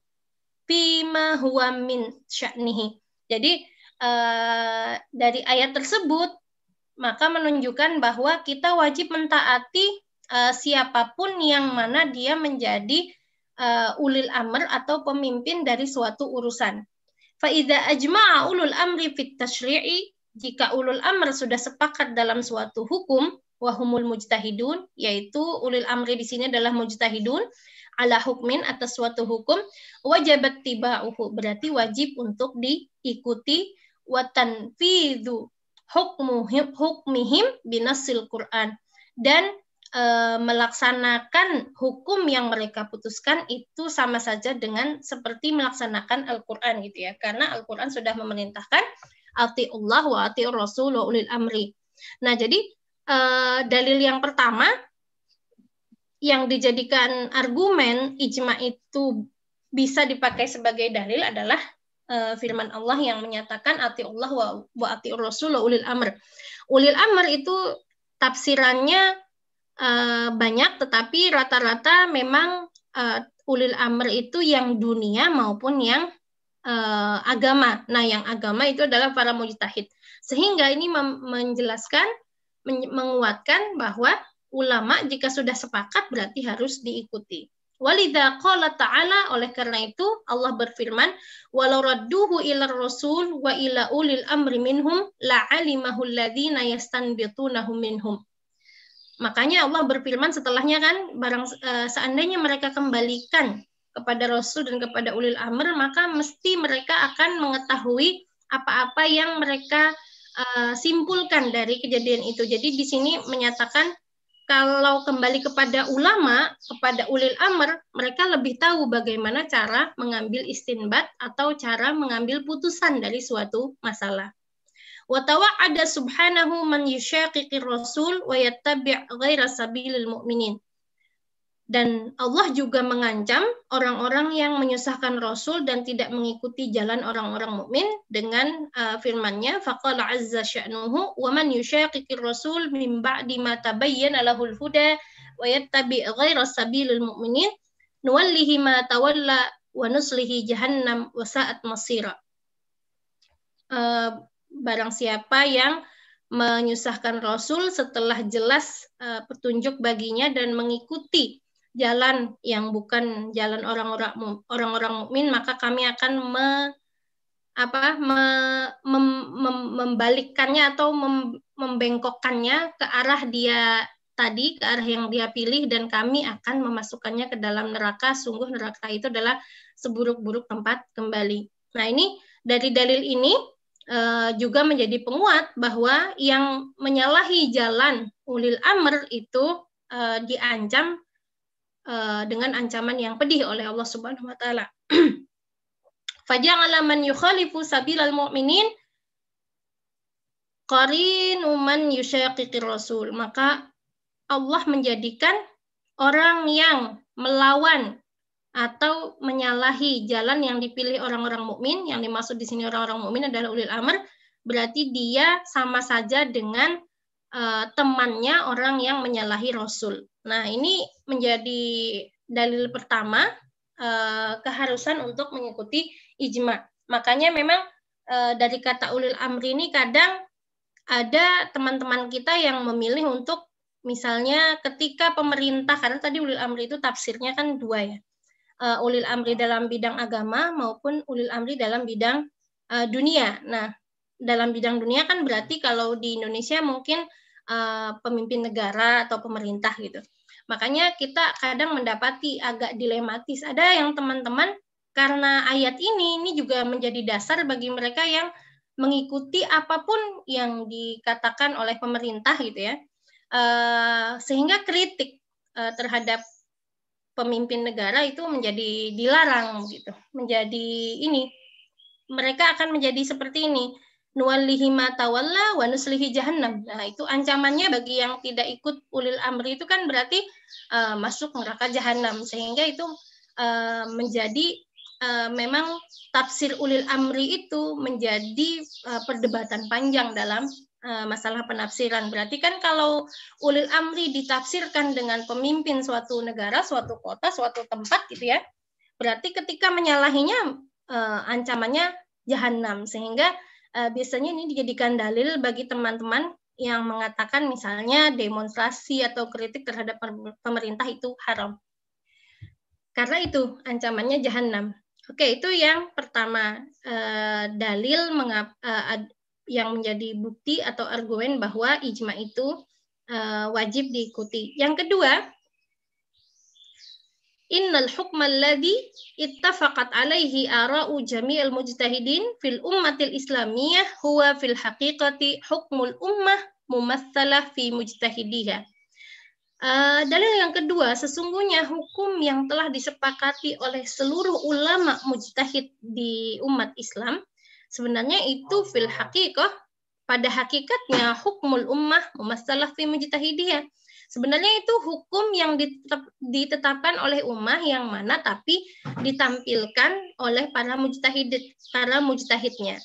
B: bima huwa min sya'nihi jadi Eh, dari ayat tersebut maka menunjukkan bahwa kita wajib mentaati uh, siapapun yang mana dia menjadi uh, ulil amr atau pemimpin dari suatu urusan. Faida ajma'a ulul amri fit tashri'i jika ulul amr sudah sepakat dalam suatu hukum wahumul mujtahidun yaitu ulil amri di sini adalah mujtahidun ala hukmin atas suatu hukum wajib tiba uhu berarti wajib untuk diikuti wa tanfidhu hukmuhim hukmihim binasil Quran dan e, melaksanakan hukum yang mereka putuskan itu sama saja dengan seperti melaksanakan Al-Qur'an gitu ya karena Al-Qur'an sudah memerintahkan Allah wa atiur rasul wa ulil amri. Nah, jadi e, dalil yang pertama yang dijadikan argumen ijma itu bisa dipakai sebagai dalil adalah uh, firman Allah yang menyatakan ati Allah wa, wa ati Rasul ulil amr. Ulil amr itu tafsirannya uh, banyak, tetapi rata-rata memang uh, ulil amr itu yang dunia maupun yang uh, agama. Nah, yang agama itu adalah para mujtahid. Sehingga ini menjelaskan, menguatkan bahwa ulama jika sudah sepakat berarti harus diikuti. Walidha qala ta'ala oleh karena itu Allah berfirman walau radduhu ila rasul wa ila ulil amri minhum la'alimahu alladhina yastanbitunahu minhum. Makanya Allah berfirman setelahnya kan barang uh, seandainya mereka kembalikan kepada rasul dan kepada ulil amr maka mesti mereka akan mengetahui apa-apa yang mereka uh, simpulkan dari kejadian itu. Jadi di sini menyatakan kalau kembali kepada ulama, kepada ulil amr, mereka lebih tahu bagaimana cara mengambil istinbat atau cara mengambil putusan dari suatu masalah. Watawa ada subhanahu man yushaqiqir rasul wa yattabi' ghaira sabilil mu'minin. Dan Allah juga mengancam orang-orang yang menyusahkan Rasul dan tidak mengikuti jalan orang-orang mukmin dengan uh, firman-Nya faqala azza sya'nuhu wa man yushaqiqir rasul min ba'di ma tabayyana lahul huda wa yattabi' ghaira sabilil mu'minin nuwallihi ma tawalla wa nuslihi jahannam wa sa'at masira. Uh, barang siapa yang menyusahkan Rasul setelah jelas uh, petunjuk baginya dan mengikuti jalan yang bukan jalan orang-orang orang-orang mukmin maka kami akan me, apa me, mem, mem, membalikkannya atau mem, membengkokkannya ke arah dia tadi ke arah yang dia pilih dan kami akan memasukkannya ke dalam neraka sungguh neraka itu adalah seburuk-buruk tempat kembali nah ini dari dalil ini eh, juga menjadi penguat bahwa yang menyalahi jalan ulil amr itu eh, diancam Eh, dengan ancaman yang pedih oleh Allah Subhanahu wa taala. Faja'ala man yukhalifu sabilal mu'minin qarinu man yushaqiqir rasul. Maka Allah menjadikan orang yang melawan atau menyalahi jalan yang dipilih orang-orang mukmin yang dimaksud di sini orang-orang mukmin adalah ulil amr berarti dia sama saja dengan Eh, temannya orang yang menyalahi Rasul. Nah ini menjadi dalil pertama eh, keharusan untuk mengikuti ijma. Makanya memang eh, dari kata ulil amri ini kadang ada teman-teman kita yang memilih untuk misalnya ketika pemerintah karena tadi ulil amri itu tafsirnya kan dua ya uh, ulil amri dalam bidang agama maupun ulil amri dalam bidang uh, dunia nah dalam bidang dunia kan berarti kalau di Indonesia mungkin uh, pemimpin negara atau pemerintah gitu. Makanya kita kadang mendapati agak dilematis. Ada yang teman-teman karena ayat ini ini juga menjadi dasar bagi mereka yang mengikuti apapun yang dikatakan oleh pemerintah gitu ya. Uh, sehingga kritik uh, terhadap pemimpin negara itu menjadi dilarang gitu. Menjadi ini mereka akan menjadi seperti ini nuwallihi ma tawalla wa nuslihi Nah, itu ancamannya bagi yang tidak ikut ulil amri itu kan berarti uh, masuk neraka jahanam sehingga itu uh, menjadi uh, memang tafsir ulil amri itu menjadi uh, perdebatan panjang dalam uh, masalah penafsiran. Berarti kan kalau ulil amri ditafsirkan dengan pemimpin suatu negara, suatu kota, suatu tempat gitu ya. Berarti ketika menyalahinya uh, ancamannya jahanam sehingga uh, biasanya ini dijadikan dalil bagi teman-teman yang mengatakan misalnya demonstrasi atau kritik terhadap pemerintah itu haram. Karena itu ancamannya jahanam. Oke, itu yang pertama uh, dalil mengap, uh, ad, yang menjadi bukti atau argumen bahwa ijma itu uh, wajib diikuti. Yang kedua, innal hukma alladhi ittafaqat alaihi ara'u jami'il mujtahidin fil ummatil islamiyah huwa fil haqiqati hukmul ummah mumassalah fi mujtahidiha. Uh, ah, dalil yang kedua, sesungguhnya hukum yang telah disepakati oleh seluruh ulama mujtahid di umat Islam, sebenarnya itu fil haqiqah, pada hakikatnya hukmul ummah mumassalah fi mujtahidiha. Sebenarnya itu hukum yang ditetapkan oleh ummah yang mana tapi ditampilkan oleh para mujtahid para mujtahidnya.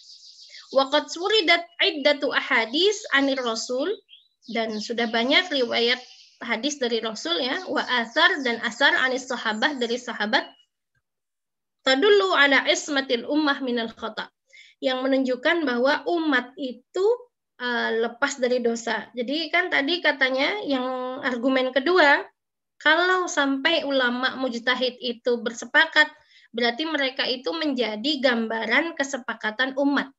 B: Waqad suridat iddatu ahadis anir rasul dan sudah banyak riwayat hadis dari rasul ya wa asar dan asar anis sahabah dari sahabat tadullu ala ismatil ummah minal khata yang menunjukkan bahwa umat itu Eh, lepas dari dosa. Jadi kan tadi katanya yang argumen kedua, kalau sampai ulama mujtahid itu bersepakat, berarti mereka itu menjadi gambaran kesepakatan umat.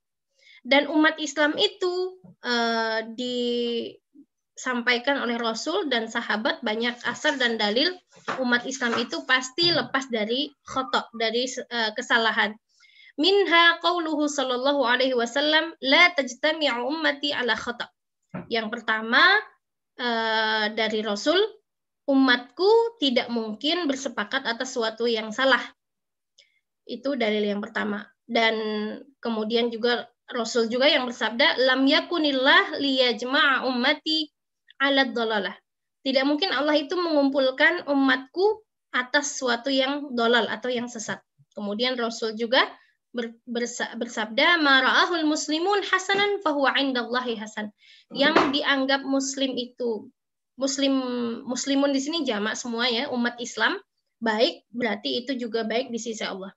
B: Dan umat Islam itu uh, disampaikan oleh Rasul dan sahabat banyak asar dan dalil umat Islam itu pasti lepas dari khotok, dari uh, kesalahan. Minha qauluhu sallallahu alaihi wasallam la tajtami'u ummati ala khata. Yang pertama eh, dari Rasul, umatku tidak mungkin bersepakat atas suatu yang salah. Itu dalil yang pertama. Dan kemudian juga Rasul juga yang bersabda, lam yakunillah liyajma'a ummati ala dolalah. Tidak mungkin Allah itu mengumpulkan umatku atas suatu yang dolal atau yang sesat. Kemudian Rasul juga bersabda mara'ahul muslimun hasanan fahuwa indallahi hasan. Yang hmm. dianggap muslim itu muslim muslimun di sini jamak semua ya, umat Islam baik berarti itu juga baik di sisi Allah.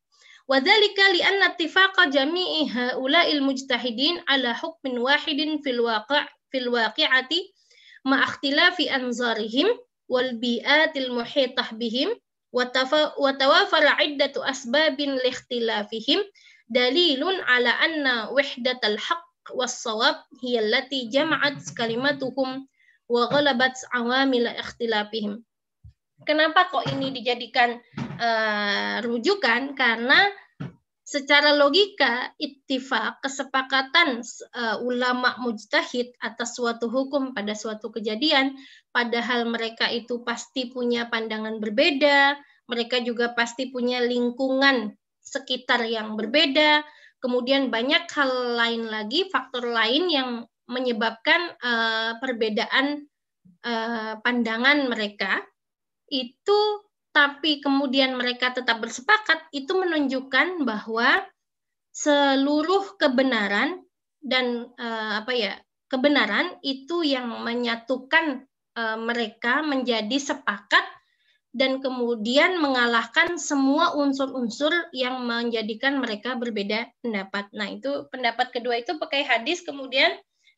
B: Wadhalika li'anna ittifaqa jami'i haula'il mujtahidin ala hukmin wahidin fil waqi' fil waqi'ati ma ikhtilafi anzarihim wal bi'atil muhitah bihim وتوافر عدة أسباب لاختلافهم dalilun ala anna wahdatal haqq was sawab hiya allati jama'at kalimatuhum wa ghalabat awamil ikhtilafihim. Kenapa kok ini dijadikan uh, rujukan? Karena secara logika ittifaq kesepakatan uh, ulama mujtahid atas suatu hukum pada suatu kejadian padahal mereka itu pasti punya pandangan berbeda mereka juga pasti punya lingkungan sekitar yang berbeda, kemudian banyak hal lain lagi, faktor lain yang menyebabkan uh, perbedaan uh, pandangan mereka itu tapi kemudian mereka tetap bersepakat itu menunjukkan bahwa seluruh kebenaran dan uh, apa ya kebenaran itu yang menyatukan uh, mereka menjadi sepakat dan kemudian mengalahkan semua unsur-unsur yang menjadikan mereka berbeda pendapat. Nah, itu pendapat kedua itu pakai hadis kemudian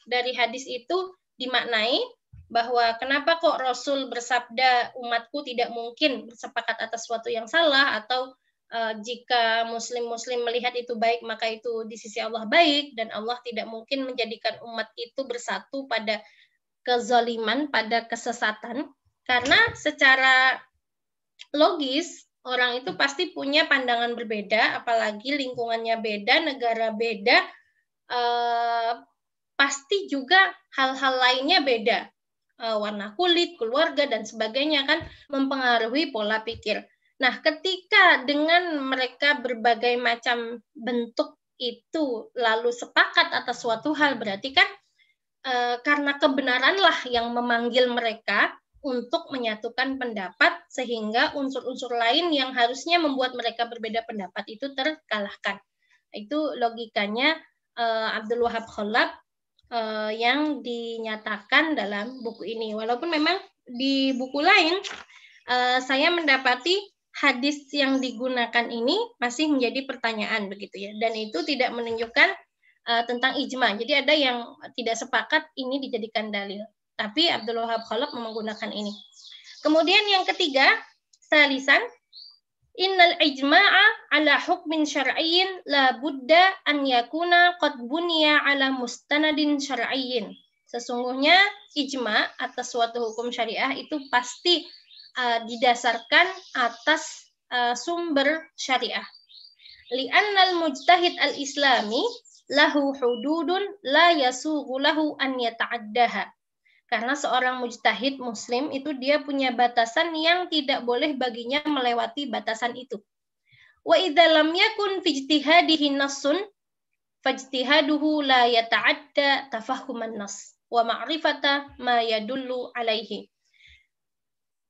B: dari hadis itu dimaknai bahwa kenapa kok Rasul bersabda umatku tidak mungkin bersepakat atas suatu yang salah atau uh, jika muslim-muslim melihat itu baik maka itu di sisi Allah baik dan Allah tidak mungkin menjadikan umat itu bersatu pada kezaliman pada kesesatan karena secara logis orang itu pasti punya pandangan berbeda, apalagi lingkungannya beda, negara beda, eh, pasti juga hal-hal lainnya beda, eh, warna kulit, keluarga dan sebagainya kan mempengaruhi pola pikir. Nah, ketika dengan mereka berbagai macam bentuk itu lalu sepakat atas suatu hal, berarti kan eh, karena kebenaranlah yang memanggil mereka untuk menyatukan pendapat sehingga unsur-unsur lain yang harusnya membuat mereka berbeda pendapat itu terkalahkan. Itu logikanya uh, Abdul Wahab Kholab uh, eh, yang dinyatakan dalam buku ini. Walaupun memang di buku lain uh, saya mendapati hadis yang digunakan ini masih menjadi pertanyaan begitu ya. Dan itu tidak menunjukkan uh, tentang ijma. Jadi ada yang tidak sepakat ini dijadikan dalil. Tapi Abdul Wahab Khalaf menggunakan ini. Kemudian yang ketiga, salisan, innal ijma'a ala hukmin syar'iyyin la budda an yakuna qad bunya ala mustanadin syar'iyyin. Sesungguhnya ijma atas suatu hukum syariah itu pasti uh, didasarkan atas uh, sumber syariah. Li'annal mujtahid al-islami lahu hududun la yasughu lahu an yata'addaha. Karena seorang mujtahid muslim itu dia punya batasan yang tidak boleh baginya melewati batasan itu. Wa idza lam yakun fi ijtihadihi nassun fajtihaduhu la yata'adda tafahuman nas wa ma'rifata ma yadullu alaihi.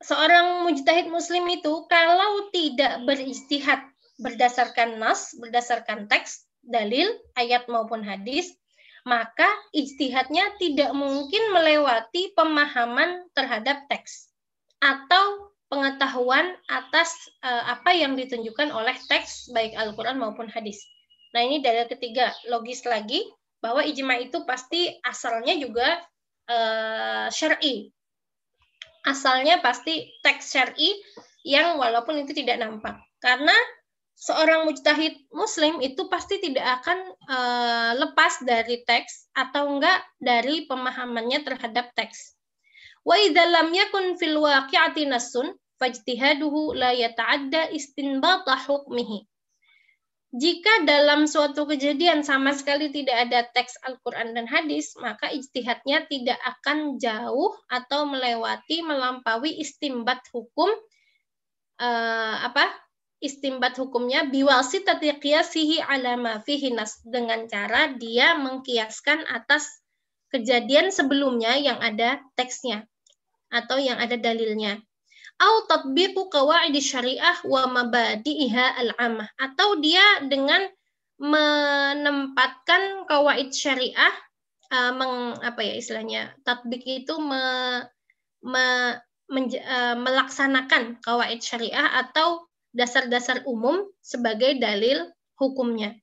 B: Seorang mujtahid muslim itu kalau tidak berijtihad berdasarkan nas, berdasarkan teks, dalil, ayat maupun hadis, maka istihadnya tidak mungkin melewati pemahaman terhadap teks atau pengetahuan atas uh, apa yang ditunjukkan oleh teks baik Al-Qur'an maupun hadis. Nah, ini dari ketiga, logis lagi bahwa ijma itu pasti asalnya juga uh, syar'i. Asalnya pasti teks syar'i yang walaupun itu tidak nampak. Karena seorang mujtahid muslim itu pasti tidak akan uh, lepas dari teks atau enggak dari pemahamannya terhadap teks. Wa idza lam yakun fil waqi'ati nassun fajtihaduhu la yata'adda istinbata hukmihi. Jika dalam suatu kejadian sama sekali tidak ada teks Al-Quran dan hadis, maka ijtihadnya tidak akan jauh atau melewati, melampaui istimbat hukum eh, apa istimbat hukumnya biwasi qiyasihi ala ma fihi nas dengan cara dia mengkiaskan atas kejadian sebelumnya yang ada teksnya atau yang ada dalilnya. Au tatbiqu qawaid syariah wa mabadi'iha al-ammah atau dia dengan menempatkan kawaid syariah uh, meng, apa ya istilahnya tatbik itu me, me, menj, uh, e, melaksanakan kawaid syariah atau dasar-dasar umum sebagai dalil hukumnya.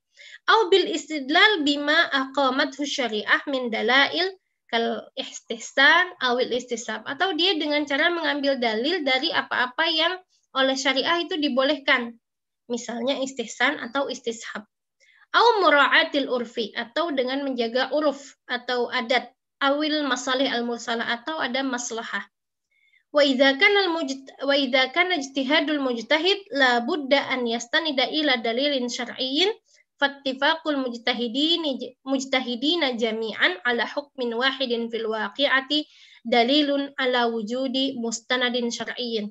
B: Au bil istidlal bima aqamat syariah min dalail kal istihsan awil istisab atau dia dengan cara mengambil dalil dari apa-apa yang oleh syariah itu dibolehkan misalnya istisan atau istishab au muraatil urfi atau dengan menjaga uruf atau adat awil masalih al mursalah atau ada maslahah Wa idza kana wa idza ijtihadul mujtahid la budda an yastanida ila dalilin syar'iyyin fattifaqul mujtahidin mujtahidina jami'an ala hukmin wahidin fil waqi'ati dalilun ala wujudi mustanadin syar'iyyin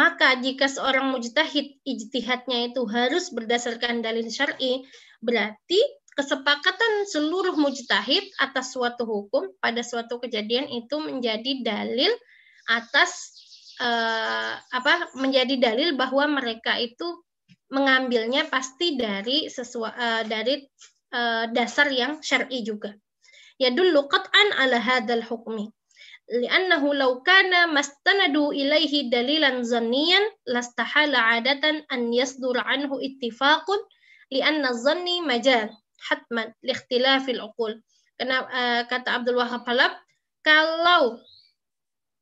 B: maka jika seorang mujtahid ijtihadnya itu harus berdasarkan dalil syar'i, berarti kesepakatan seluruh mujtahid atas suatu hukum pada suatu kejadian itu menjadi dalil atas uh, apa menjadi dalil bahwa mereka itu mengambilnya pasti dari sesuai uh, dari uh, dasar yang syar'i juga. Ya dulu qat'an ala hadal hukmi. Liannahu law kana mastanadu ilaihi dalilan zanniyan lastahala adatan an yasdur anhu ittifaqun lianna zanni majal hatman liikhtilafil uqul. Kenapa kata Abdul Wahab Halab kalau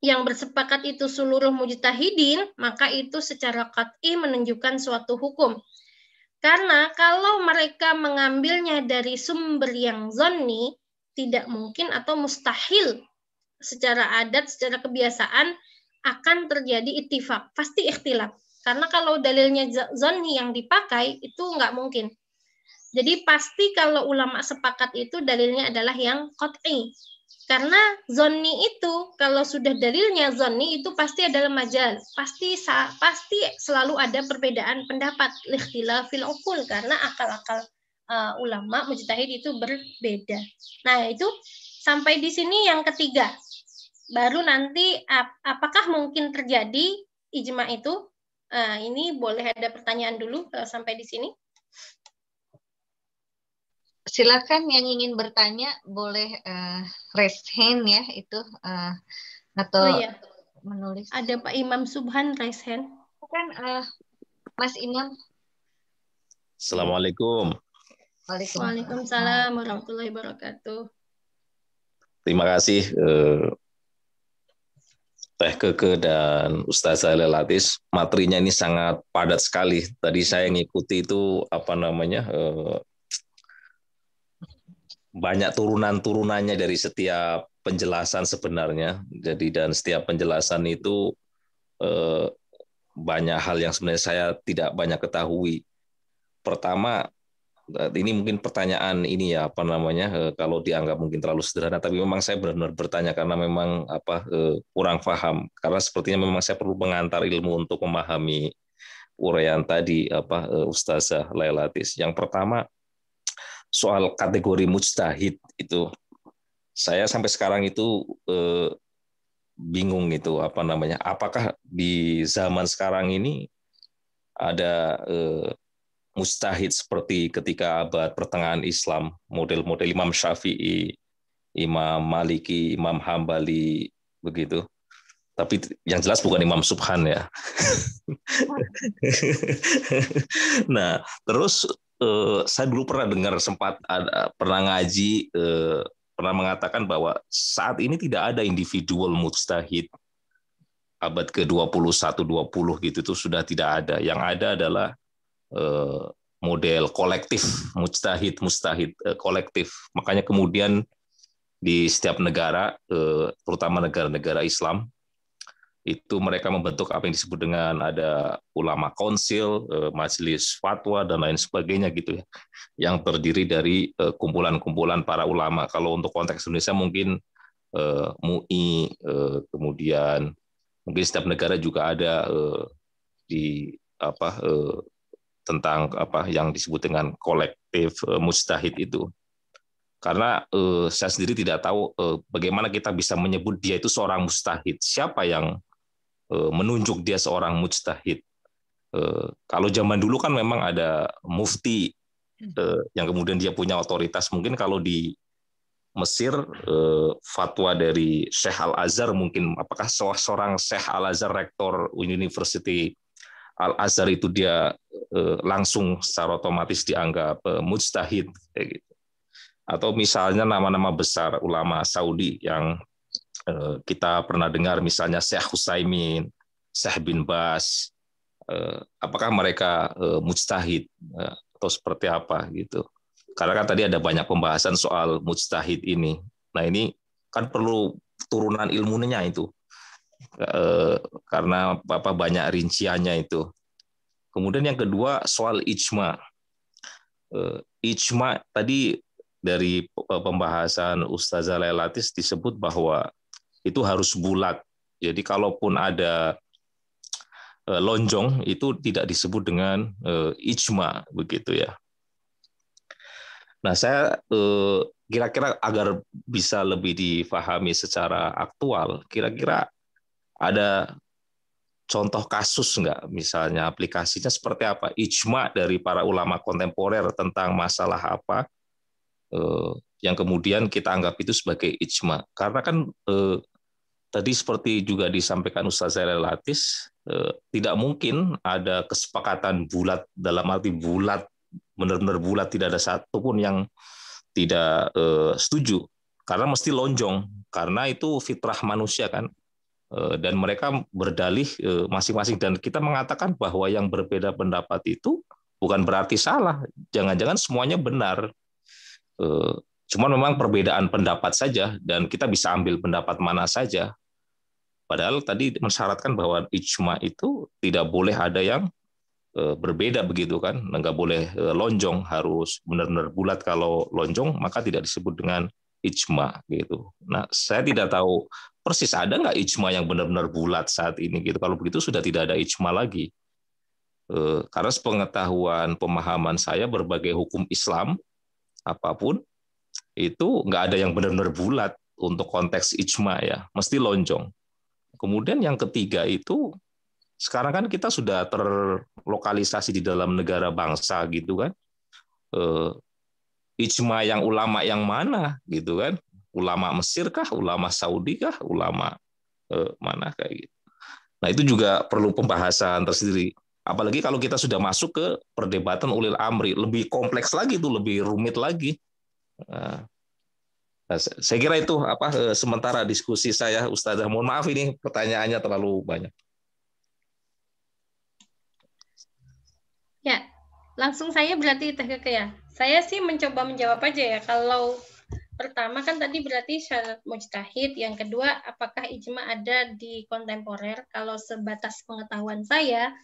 B: yang bersepakat itu seluruh mujtahidin, maka itu secara kat'i menunjukkan suatu hukum. Karena kalau mereka mengambilnya dari sumber yang zonni, tidak mungkin atau mustahil secara adat, secara kebiasaan akan terjadi itifak. Pasti ikhtilaf. Karena kalau dalilnya zonni yang dipakai, itu nggak mungkin. Jadi pasti kalau ulama sepakat itu dalilnya adalah yang qat'i. Karena zoni itu kalau sudah dalilnya zoni itu pasti adalah majaz, pasti pasti selalu ada perbedaan pendapat fil ukul karena akal-akal uh, ulama mujtahid itu berbeda. Nah, itu sampai di sini yang ketiga. Baru nanti ap apakah mungkin terjadi ijma itu? Uh, ini boleh ada pertanyaan dulu kalau eh, sampai di sini
A: silakan yang ingin bertanya boleh uh, raise hand ya itu uh, atau oh, iya. menulis. Ada Pak Imam Subhan raise hand. Kan uh, Mas Imam.
C: Assalamualaikum.
B: Waalaikumsalam warahmatullahi wabarakatuh.
C: Terima kasih uh, Teh Keke dan Ustazah Lelatis. Materinya ini sangat padat sekali. Tadi saya ngikuti itu apa namanya banyak turunan-turunannya dari setiap penjelasan sebenarnya. Jadi dan setiap penjelasan itu eh, banyak hal yang sebenarnya saya tidak banyak ketahui. Pertama, eh, ini mungkin pertanyaan ini ya apa namanya eh, kalau dianggap mungkin terlalu sederhana tapi memang saya benar-benar bertanya karena memang apa eh, kurang paham karena sepertinya memang saya perlu mengantar ilmu untuk memahami uraian tadi apa Ustazah Lailatis. Yang pertama soal kategori mujtahid itu saya sampai sekarang itu eh, bingung itu apa namanya apakah di zaman sekarang ini ada eh, mustahid seperti ketika abad pertengahan Islam model-model Imam Syafi'i, Imam Maliki, Imam Hambali begitu. Tapi yang jelas bukan Imam Subhan ya. nah, terus uh, saya dulu pernah dengar sempat ada, pernah ngaji uh, pernah mengatakan bahwa saat ini tidak ada individual mujtahid abad ke-21 20 gitu itu sudah tidak ada. Yang ada adalah eh, model kolektif mujtahid mustahid kolektif. Makanya kemudian di setiap negara terutama negara-negara Islam itu mereka membentuk apa yang disebut dengan ada ulama konsil, eh, majelis fatwa dan lain sebagainya gitu ya, yang terdiri dari eh, kumpulan-kumpulan para ulama. Kalau untuk konteks Indonesia mungkin eh, MUI, kemudian mungkin setiap negara juga ada di apa tentang apa yang disebut dengan kolektif mustahid itu karena saya sendiri tidak tahu bagaimana kita bisa menyebut dia itu seorang mustahid. Siapa yang Eh, menunjuk dia seorang mujtahid. Eh, kalau zaman dulu kan memang ada mufti eh, yang kemudian dia punya otoritas. Mungkin kalau di Mesir fatwa dari Syekh Al Azhar mungkin apakah seorang Syekh Al Azhar rektor University Al Azhar itu dia langsung secara otomatis dianggap mujtahid gitu. Atau misalnya nama-nama besar ulama Saudi yang Eh, kita pernah dengar misalnya Syekh Husaimin, Syekh bin Bas, eh, apakah mereka eh, mujtahid atau seperti apa gitu. Karena kan tadi ada banyak pembahasan soal mujtahid ini. Nah ini kan perlu turunan ilmunya itu karena apa banyak rinciannya itu. Kemudian yang kedua soal ijma. Ijma tadi dari pembahasan Ustazah Lailatis disebut bahwa itu harus bulat. Jadi kalaupun ada e, lonjong itu tidak disebut dengan e, ijma begitu ya. Nah, saya e, kira-kira agar bisa lebih difahami secara aktual, kira-kira ada contoh kasus nggak misalnya aplikasinya seperti apa ijma dari para ulama kontemporer tentang masalah apa yang kemudian kita anggap itu sebagai ijma karena kan tadi seperti juga disampaikan Ustaz Relatis, eh, tidak mungkin ada kesepakatan bulat dalam arti bulat benar-benar bulat tidak ada satupun yang tidak eh, setuju karena mesti lonjong karena itu fitrah manusia kan eh, dan mereka berdalih masing-masing dan kita mengatakan bahwa yang berbeda pendapat itu bukan berarti salah jangan-jangan semuanya benar Cuman memang perbedaan pendapat saja dan kita bisa ambil pendapat mana saja. Padahal tadi mensyaratkan bahwa ijma itu tidak boleh ada yang e, berbeda begitu kan, nggak boleh e, lonjong, harus benar-benar bulat. Kalau lonjong maka tidak disebut dengan ijma gitu. Nah, saya tidak tahu persis ada nggak ijma yang benar-benar bulat saat ini gitu. Kalau begitu sudah tidak ada ijma lagi. E, karena pengetahuan pemahaman saya berbagai hukum Islam apapun itu nggak ada yang benar-benar bulat untuk konteks ijma ya, mesti lonjong. Kemudian yang ketiga itu sekarang kan kita sudah terlokalisasi di dalam negara bangsa gitu kan. Eh, ijma yang ulama yang mana gitu kan? Ulama Mesir kah, ulama Saudi kah, ulama eh, mana kayak gitu. Nah, itu juga perlu pembahasan tersendiri. Apalagi kalau kita sudah masuk ke perdebatan ulil amri, lebih kompleks lagi tuh lebih rumit lagi Nah, nah saya kira itu apa eh, sementara diskusi saya Ustazah. Mohon maaf ini pertanyaannya terlalu banyak.
B: Ya, langsung saya berarti Teh Keke ya. Saya sih mencoba menjawab aja ya. Kalau pertama kan tadi berarti syarat mujtahid, yang kedua apakah ijma ada di kontemporer? Kalau sebatas pengetahuan saya,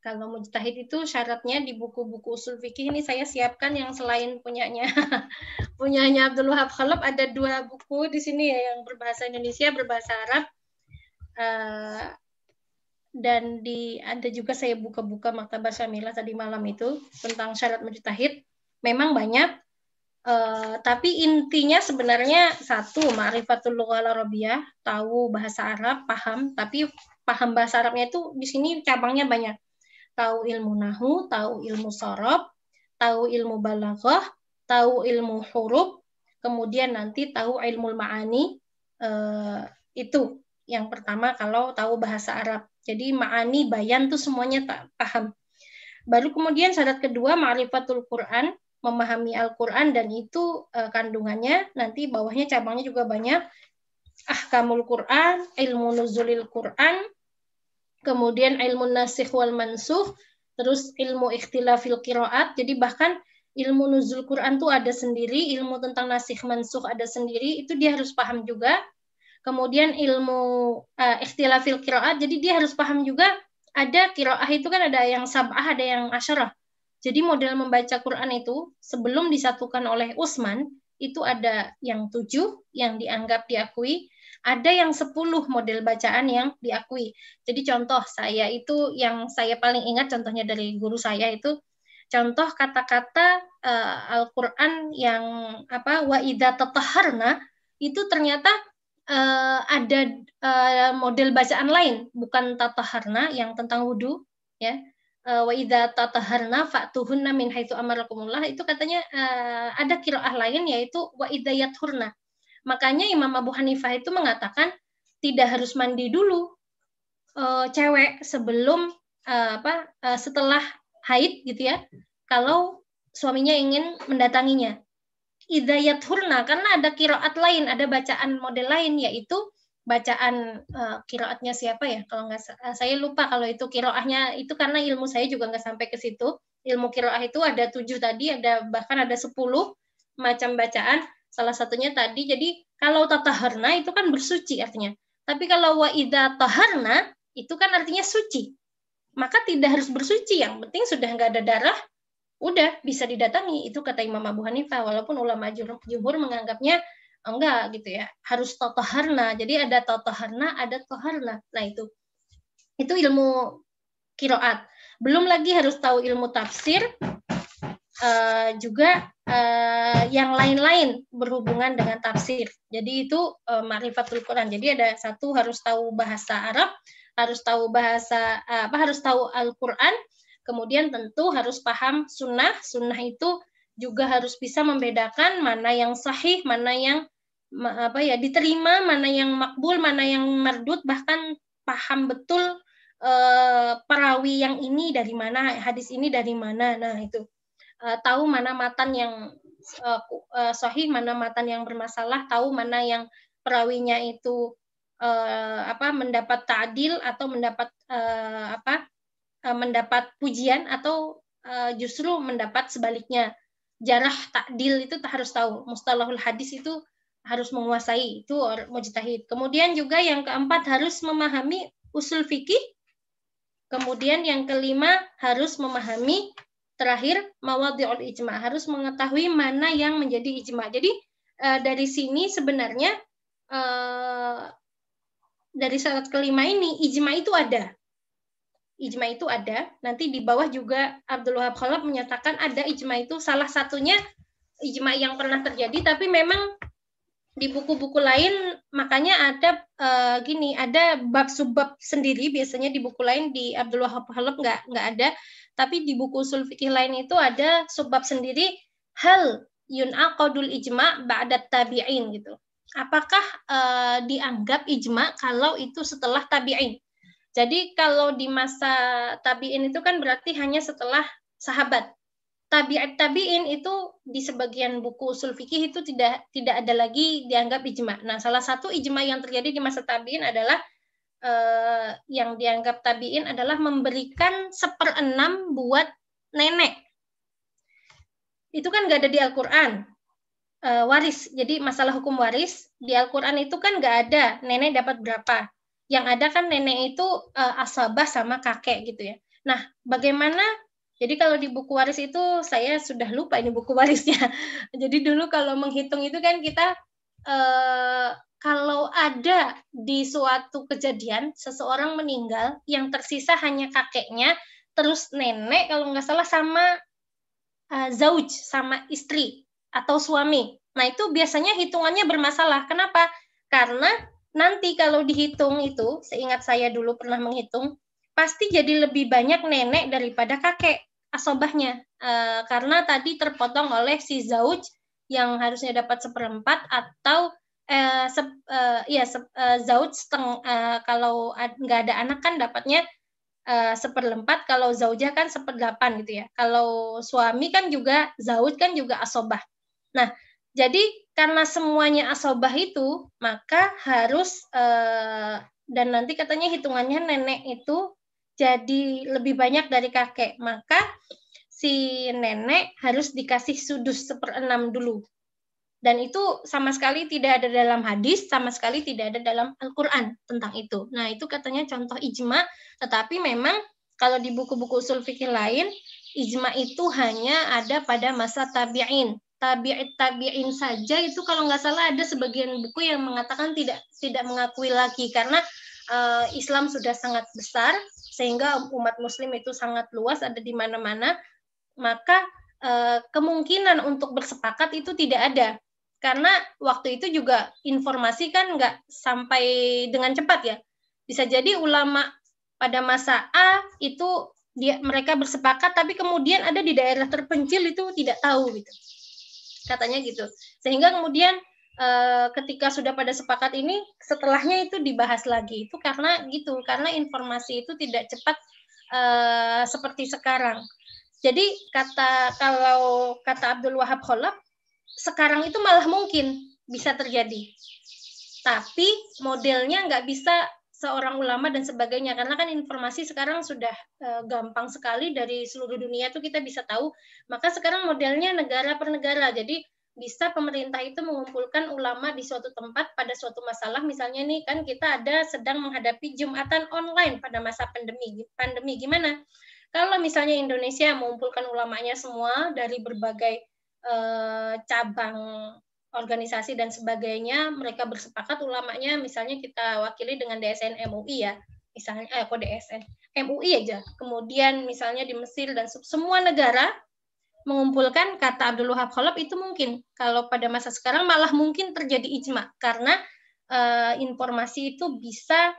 B: kalau mujtahid itu syaratnya di buku-buku usul fikih ini saya siapkan yang selain punyanya punyanya Abdul Wahab Khalaf ada dua buku di sini ya yang berbahasa Indonesia, berbahasa Arab. Uh, dan di ada juga saya buka-buka Maktabah Syamilah tadi malam itu tentang syarat mujtahid. Memang banyak Uh, tapi intinya sebenarnya satu ma'rifatul lughah arabiyah, tahu bahasa Arab, paham, tapi paham bahasa Arabnya itu di sini cabangnya banyak tahu ilmu nahu, tahu ilmu sorob, tahu ilmu balaghah, tahu ilmu huruf, kemudian nanti tahu ilmu ma'ani, eh, itu yang pertama kalau tahu bahasa Arab. Jadi ma'ani, bayan tuh semuanya tak paham. Baru kemudian syarat kedua ma'rifatul Quran, memahami Al-Quran dan itu eh, kandungannya nanti bawahnya cabangnya juga banyak ahkamul Quran, ilmu nuzulil Quran, kemudian ilmu nasikh wal mansuh, terus ilmu ikhtilafil kiroat. Jadi bahkan ilmu nuzul Quran tuh ada sendiri, ilmu tentang nasikh mansuh ada sendiri, itu dia harus paham juga. Kemudian ilmu uh, ikhtilafil kiroat, jadi dia harus paham juga ada kiroah itu kan ada yang sab'ah, ada yang asyarah. Jadi model membaca Quran itu sebelum disatukan oleh Utsman itu ada yang tujuh yang dianggap diakui, ada yang 10 model bacaan yang diakui. Jadi contoh saya itu yang saya paling ingat contohnya dari guru saya itu contoh kata-kata uh, Al-Qur'an yang apa wa idza tataharna itu ternyata uh, ada uh, model bacaan lain bukan tataharna yang tentang wudhu ya wa idza tataharna fa'tuhunna min haitsu amarakumullah itu katanya uh, ada kiroah lain yaitu wa idza yathurna Makanya Imam Abu Hanifah itu mengatakan tidak harus mandi dulu e, cewek sebelum e, apa e, setelah haid gitu ya. Kalau suaminya ingin mendatanginya. Idayat hurna karena ada kiroat lain, ada bacaan model lain yaitu bacaan uh, kiroatnya siapa ya? Kalau nggak saya lupa kalau itu kiroahnya itu karena ilmu saya juga nggak sampai ke situ. Ilmu kiroah itu ada tujuh tadi, ada bahkan ada sepuluh macam bacaan. Salah satunya tadi, jadi kalau tataharna itu kan bersuci artinya. Tapi kalau wa'idha taharna, itu kan artinya suci. Maka tidak harus bersuci, yang penting sudah nggak ada darah, udah bisa didatangi. Itu kata Imam Abu Hanifah, walaupun ulama jumhur menganggapnya enggak gitu ya harus tataharna jadi ada tataharna ada taharna. nah itu itu ilmu kiroat belum lagi harus tahu ilmu tafsir uh, juga uh, yang lain-lain berhubungan dengan tafsir. Jadi itu uh, marifatul Quran. Jadi ada satu harus tahu bahasa Arab, harus tahu bahasa eh, apa harus tahu Al-Qur'an, kemudian tentu harus paham sunnah. Sunnah itu juga harus bisa membedakan mana yang sahih, mana yang apa ya diterima, mana yang makbul, mana yang merdut, bahkan paham betul Uh, perawi yang ini dari mana, hadis ini dari mana. Nah, itu uh, tahu mana matan yang uh, uh, sahih, mana matan yang bermasalah, tahu mana yang perawinya itu uh, apa mendapat ta'dil atau mendapat uh, apa uh, mendapat pujian atau uh, justru mendapat sebaliknya. Jarah ta'dil itu harus tahu. Mustalahul hadis itu harus menguasai itu mujtahid. Kemudian juga yang keempat harus memahami usul fikih. Kemudian yang kelima harus memahami Terakhir, mawadhi'ul ijma. Harus mengetahui mana yang menjadi ijma. Jadi eh, dari sini sebenarnya eh, dari syarat kelima ini ijma itu ada. Ijma itu ada. Nanti di bawah juga Abdul Wahab Khalaf menyatakan ada ijma itu salah satunya ijma yang pernah terjadi tapi memang di buku-buku lain makanya ada uh, gini ada bab subbab sendiri biasanya di buku lain di Abdul Wahab Halab nggak nggak ada tapi di buku usul lain itu ada subbab sendiri hal Yun yunaqadul ijma ba'dat tabi'in gitu apakah uh, dianggap ijma kalau itu setelah tabi'in jadi kalau di masa tabi'in itu kan berarti hanya setelah sahabat tabiat tabiin itu di sebagian buku usul fikih itu tidak tidak ada lagi dianggap ijma. Nah, salah satu ijma yang terjadi di masa tabiin adalah eh, yang dianggap tabiin adalah memberikan seperenam buat nenek. Itu kan nggak ada di Al-Quran. Eh, waris, jadi masalah hukum waris di Al-Quran itu kan nggak ada nenek dapat berapa. Yang ada kan nenek itu eh, asabah sama kakek gitu ya. Nah, bagaimana jadi kalau di buku waris itu saya sudah lupa ini buku warisnya. Jadi dulu kalau menghitung itu kan kita eh, kalau ada di suatu kejadian seseorang meninggal yang tersisa hanya kakeknya, terus nenek kalau nggak salah sama eh, zauj sama istri atau suami. Nah itu biasanya hitungannya bermasalah. Kenapa? Karena nanti kalau dihitung itu, seingat saya dulu pernah menghitung, pasti jadi lebih banyak nenek daripada kakek asobahnya uh, karena tadi terpotong oleh si zauj yang harusnya dapat seperempat atau uh, se, uh, ya se, uh, zauj seteng, uh, kalau nggak ada anak kan dapatnya seperempat kalau zaujah kan seperdelapan gitu ya kalau suami kan juga zauj kan juga asobah nah jadi karena semuanya asobah itu maka harus uh, dan nanti katanya hitungannya nenek itu jadi lebih banyak dari kakek maka si nenek harus dikasih sudus seperenam dulu dan itu sama sekali tidak ada dalam hadis, sama sekali tidak ada dalam Al-Quran tentang itu. Nah, itu katanya contoh ijma, tetapi memang kalau di buku-buku usul fikih lain, ijma itu hanya ada pada masa tabi'in. Tabi'in tabi'in saja itu kalau nggak salah ada sebagian buku yang mengatakan tidak tidak mengakui lagi karena eh, Islam sudah sangat besar sehingga umat muslim itu sangat luas ada di mana-mana maka eh, kemungkinan untuk bersepakat itu tidak ada karena waktu itu juga informasi kan nggak sampai dengan cepat ya bisa jadi ulama pada masa A itu dia mereka bersepakat tapi kemudian ada di daerah terpencil itu tidak tahu gitu katanya gitu sehingga kemudian Eh, ketika sudah pada sepakat ini setelahnya itu dibahas lagi itu karena gitu karena informasi itu tidak cepat uh, seperti sekarang jadi kata kalau kata Abdul Wahab Kholab sekarang itu malah mungkin bisa terjadi tapi modelnya nggak bisa seorang ulama dan sebagainya karena kan informasi sekarang sudah e, gampang sekali dari seluruh dunia itu kita bisa tahu maka sekarang modelnya negara per negara jadi bisa pemerintah itu mengumpulkan ulama di suatu tempat pada suatu masalah misalnya nih kan kita ada sedang menghadapi jumatan online pada masa pandemi pandemi gimana kalau misalnya Indonesia mengumpulkan ulamanya semua dari berbagai eh, cabang organisasi dan sebagainya mereka bersepakat ulamanya misalnya kita wakili dengan DSN MUI ya misalnya eh, kode DSN MUI aja kemudian misalnya di Mesir dan semua negara mengumpulkan kata Abdul Wahab Kholab itu mungkin. Kalau pada masa sekarang malah mungkin terjadi ijma karena e, informasi itu bisa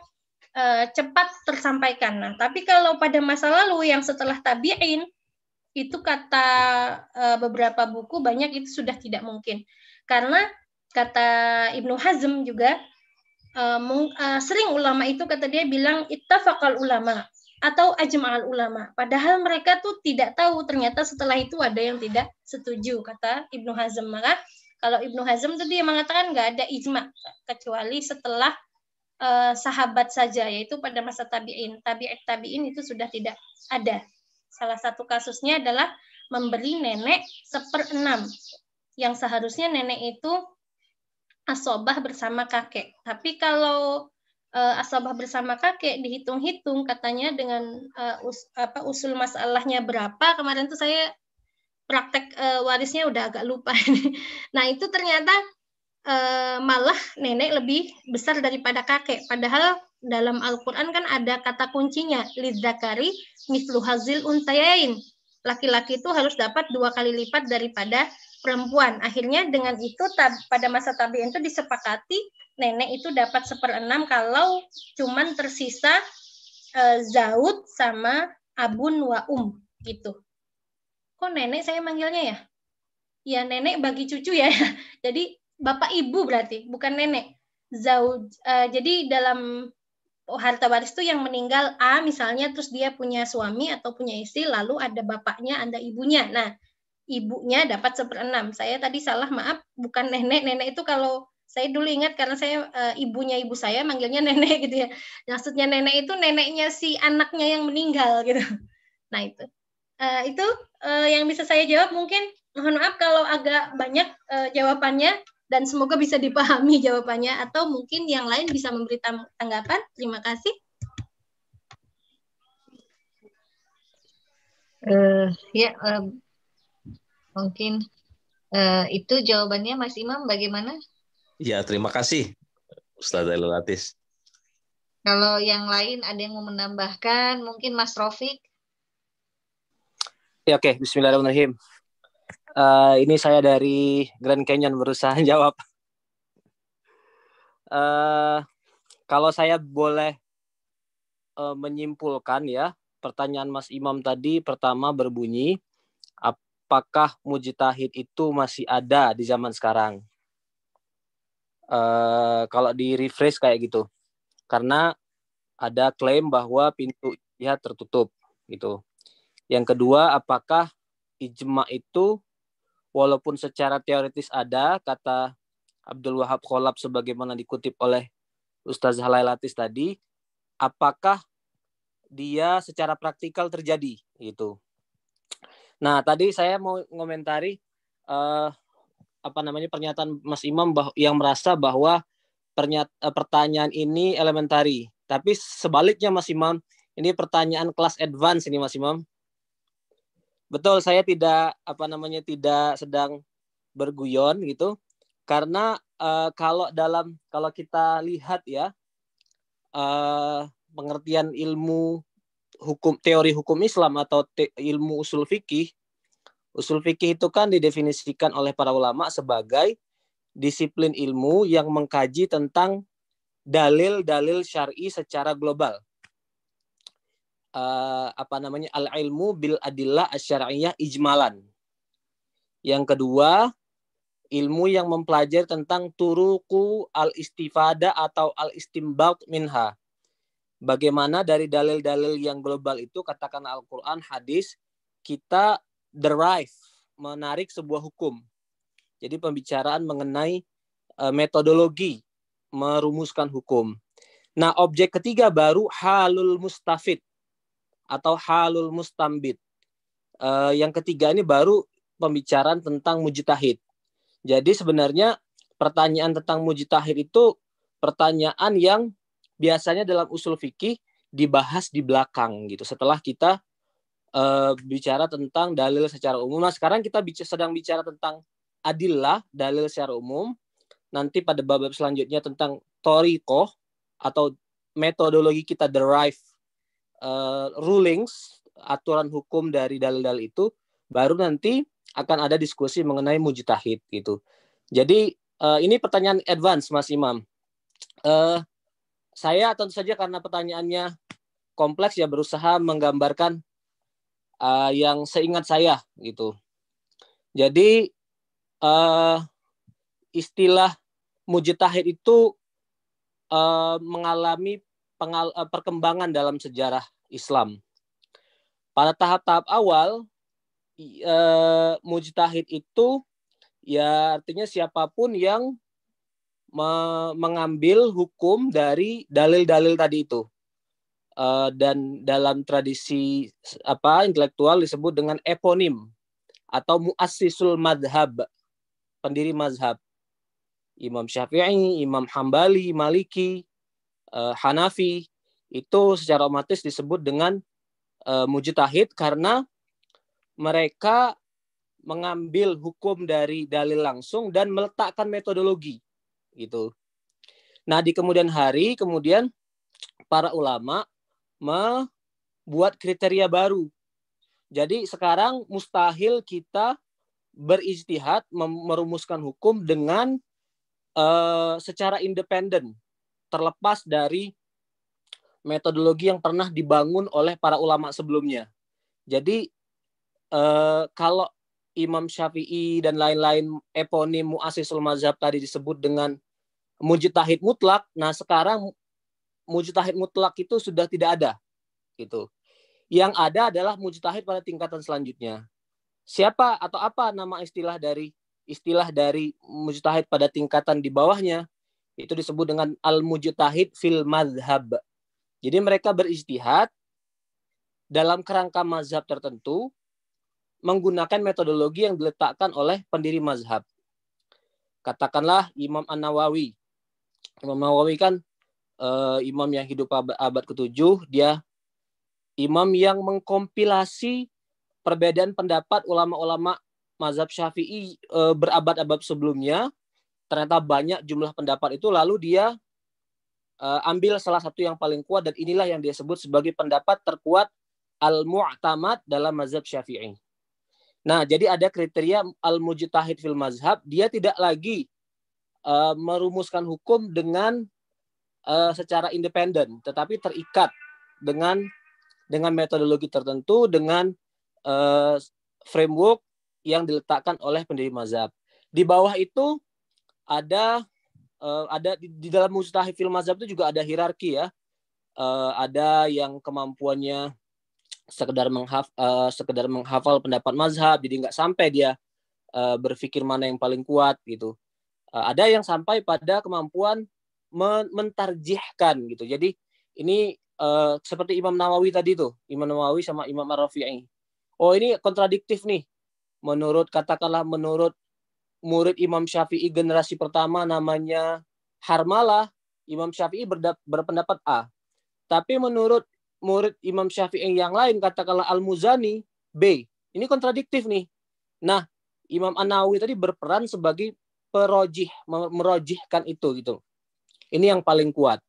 B: e, cepat tersampaikan. Nah, tapi kalau pada masa lalu yang setelah tabi'in itu kata e, beberapa buku banyak itu sudah tidak mungkin. Karena kata Ibnu Hazm juga e, mung, e, sering ulama itu kata dia bilang ittafaqal ulama atau ajma'al ulama. Padahal mereka tuh tidak tahu ternyata setelah itu ada yang tidak setuju kata Ibnu Hazm. Maka kalau Ibnu Hazm tuh dia mengatakan nggak ada ijma kecuali setelah uh, sahabat saja yaitu pada masa tabi'in. Tabi'at tabi'in itu sudah tidak ada. Salah satu kasusnya adalah memberi nenek seperenam yang seharusnya nenek itu asobah bersama kakek. Tapi kalau uh, asabah bersama kakek dihitung-hitung katanya dengan uh, us, apa usul masalahnya berapa kemarin tuh saya praktek uh, warisnya udah agak lupa ini. nah itu ternyata uh, malah nenek lebih besar daripada kakek padahal dalam Al-Qur'an kan ada kata kuncinya lidzakari mislu hazil untayain laki-laki itu harus dapat dua kali lipat daripada perempuan. Akhirnya dengan itu tab, pada masa tabiin itu disepakati nenek itu dapat seperenam kalau cuman tersisa e, zaud sama abun wa um gitu. Kok nenek saya manggilnya ya? Ya nenek bagi cucu ya. Jadi bapak ibu berarti bukan nenek. Zaud. E, jadi dalam harta waris itu yang meninggal A misalnya terus dia punya suami atau punya istri lalu ada bapaknya ada ibunya nah ibunya dapat seperenam saya tadi salah maaf bukan nenek nenek itu kalau saya dulu ingat karena saya e, ibunya ibu saya manggilnya nenek gitu ya maksudnya nenek itu neneknya si anaknya yang meninggal gitu nah itu e, itu e, yang bisa saya jawab mungkin mohon maaf kalau agak banyak e, jawabannya dan semoga bisa dipahami jawabannya atau mungkin yang lain bisa memberi tanggapan. Terima kasih.
A: Uh, ya, uh, mungkin uh, itu jawabannya Mas Imam bagaimana?
C: Ya, terima kasih Ustaz Dailul
A: Kalau yang lain ada yang mau menambahkan, mungkin Mas Rofik.
D: Ya, oke, okay. Bismillahirrahmanirrahim. Uh, ini saya dari Grand Canyon berusaha jawab. Uh, kalau saya boleh uh, menyimpulkan ya, pertanyaan Mas Imam tadi pertama berbunyi, apakah mujtahid itu masih ada di zaman sekarang? Uh, kalau di refresh kayak gitu, karena ada klaim bahwa pintu ijtihad tertutup gitu. Yang kedua, apakah ijma itu walaupun secara teoritis ada kata Abdul Wahab Kholab sebagaimana dikutip oleh Ustazah Lailatis tadi, apakah dia secara praktikal terjadi gitu. Nah, tadi saya mau komentari uh, eh, apa namanya pernyataan Mas Imam yang merasa bahwa pernyata eh, pertanyaan ini elementari, tapi sebaliknya Mas Imam, ini pertanyaan kelas advance ini Mas Imam. Betul, saya tidak apa namanya tidak sedang berguyon gitu. Karena uh, kalau dalam kalau kita lihat ya uh, pengertian ilmu hukum teori hukum Islam atau te, ilmu usul fikih, usul fikih itu kan didefinisikan oleh para ulama sebagai disiplin ilmu yang mengkaji tentang dalil-dalil syar'i secara global uh, apa namanya al ilmu bil adillah asyariyah ijmalan. Yang kedua, ilmu yang mempelajari tentang turuku al istifada atau al istimbaq minha. Bagaimana dari dalil-dalil yang global itu katakan Al-Qur'an, hadis kita derive menarik sebuah hukum. Jadi pembicaraan mengenai uh, metodologi merumuskan hukum. Nah, objek ketiga baru halul mustafid atau halul mustambit. Uh, yang ketiga ini baru pembicaraan tentang mujtahid. Jadi sebenarnya pertanyaan tentang mujtahid itu pertanyaan yang biasanya dalam usul fikih dibahas di belakang gitu. Setelah kita uh, bicara tentang dalil secara umum. Nah, sekarang kita bicara, sedang bicara tentang adillah, dalil secara umum. Nanti pada bab selanjutnya tentang toriko atau metodologi kita derive uh, rulings aturan hukum dari dalil-dalil itu baru nanti akan ada diskusi mengenai mujtahid gitu. Jadi uh, ini pertanyaan advance Mas Imam. Uh, saya tentu saja karena pertanyaannya kompleks ya berusaha menggambarkan uh, yang seingat saya gitu. Jadi uh, istilah mujtahid itu uh, mengalami pengal, eh, perkembangan dalam sejarah Islam. Pada tahap-tahap awal, e, mujtahid itu ya artinya siapapun yang me mengambil hukum dari dalil-dalil tadi itu e, dan dalam tradisi apa intelektual disebut dengan eponim atau muassisul madhab pendiri mazhab Imam Syafi'i, Imam Hambali, Maliki, uh, Hanafi itu secara otomatis disebut dengan uh, mujtahid karena mereka mengambil hukum dari dalil langsung dan meletakkan metodologi gitu. Nah, di kemudian hari kemudian para ulama membuat kriteria baru. Jadi sekarang mustahil kita berijtihad merumuskan hukum dengan uh, secara independen terlepas dari metodologi yang pernah dibangun oleh para ulama sebelumnya. Jadi eh, kalau Imam Syafi'i dan lain-lain eponim muasisul mazhab tadi disebut dengan mujtahid mutlak, nah sekarang mujtahid mutlak itu sudah tidak ada gitu. Yang ada adalah mujtahid pada tingkatan selanjutnya. Siapa atau apa nama istilah dari istilah dari mujtahid pada tingkatan di bawahnya? Itu disebut dengan al-mujtahid fil madhab. Jadi mereka beristihad dalam kerangka mazhab tertentu menggunakan metodologi yang diletakkan oleh pendiri mazhab. Katakanlah Imam An-Nawawi. Imam Nawawi kan uh, imam yang hidup abad, abad ke-7, dia imam yang mengkompilasi perbedaan pendapat ulama-ulama mazhab Syafi'i uh, berabad-abad sebelumnya ternyata banyak jumlah pendapat itu lalu dia uh, ambil salah satu yang paling kuat dan inilah yang dia sebut sebagai pendapat terkuat al-mu'tamad dalam mazhab Syafi'i. Nah, jadi ada kriteria al-mujtahid fil mazhab, dia tidak lagi uh, merumuskan hukum dengan uh, secara independen, tetapi terikat dengan dengan metodologi tertentu, dengan uh, framework yang diletakkan oleh pendiri mazhab. Di bawah itu ada uh, ada di, di dalam mustahifil mazhab itu juga ada hierarki ya. Uh, ada yang kemampuannya sekedar menghaf uh, sekedar menghafal pendapat mazhab jadi nggak sampai dia uh, berpikir mana yang paling kuat gitu. Uh, ada yang sampai pada kemampuan men mentarjihkan gitu. Jadi ini uh, seperti Imam Nawawi tadi tuh, Imam Nawawi sama Imam Ar-Rafi'i. Oh, ini kontradiktif nih. Menurut katakanlah menurut murid Imam Syafi'i generasi pertama namanya Harmalah, Imam Syafi'i berpendapat A. Tapi menurut murid Imam Syafi'i yang lain, katakanlah Al-Muzani, B. Ini kontradiktif nih. Nah, Imam an Nawi tadi berperan sebagai perojih, merojihkan itu gitu. Ini yang paling kuat.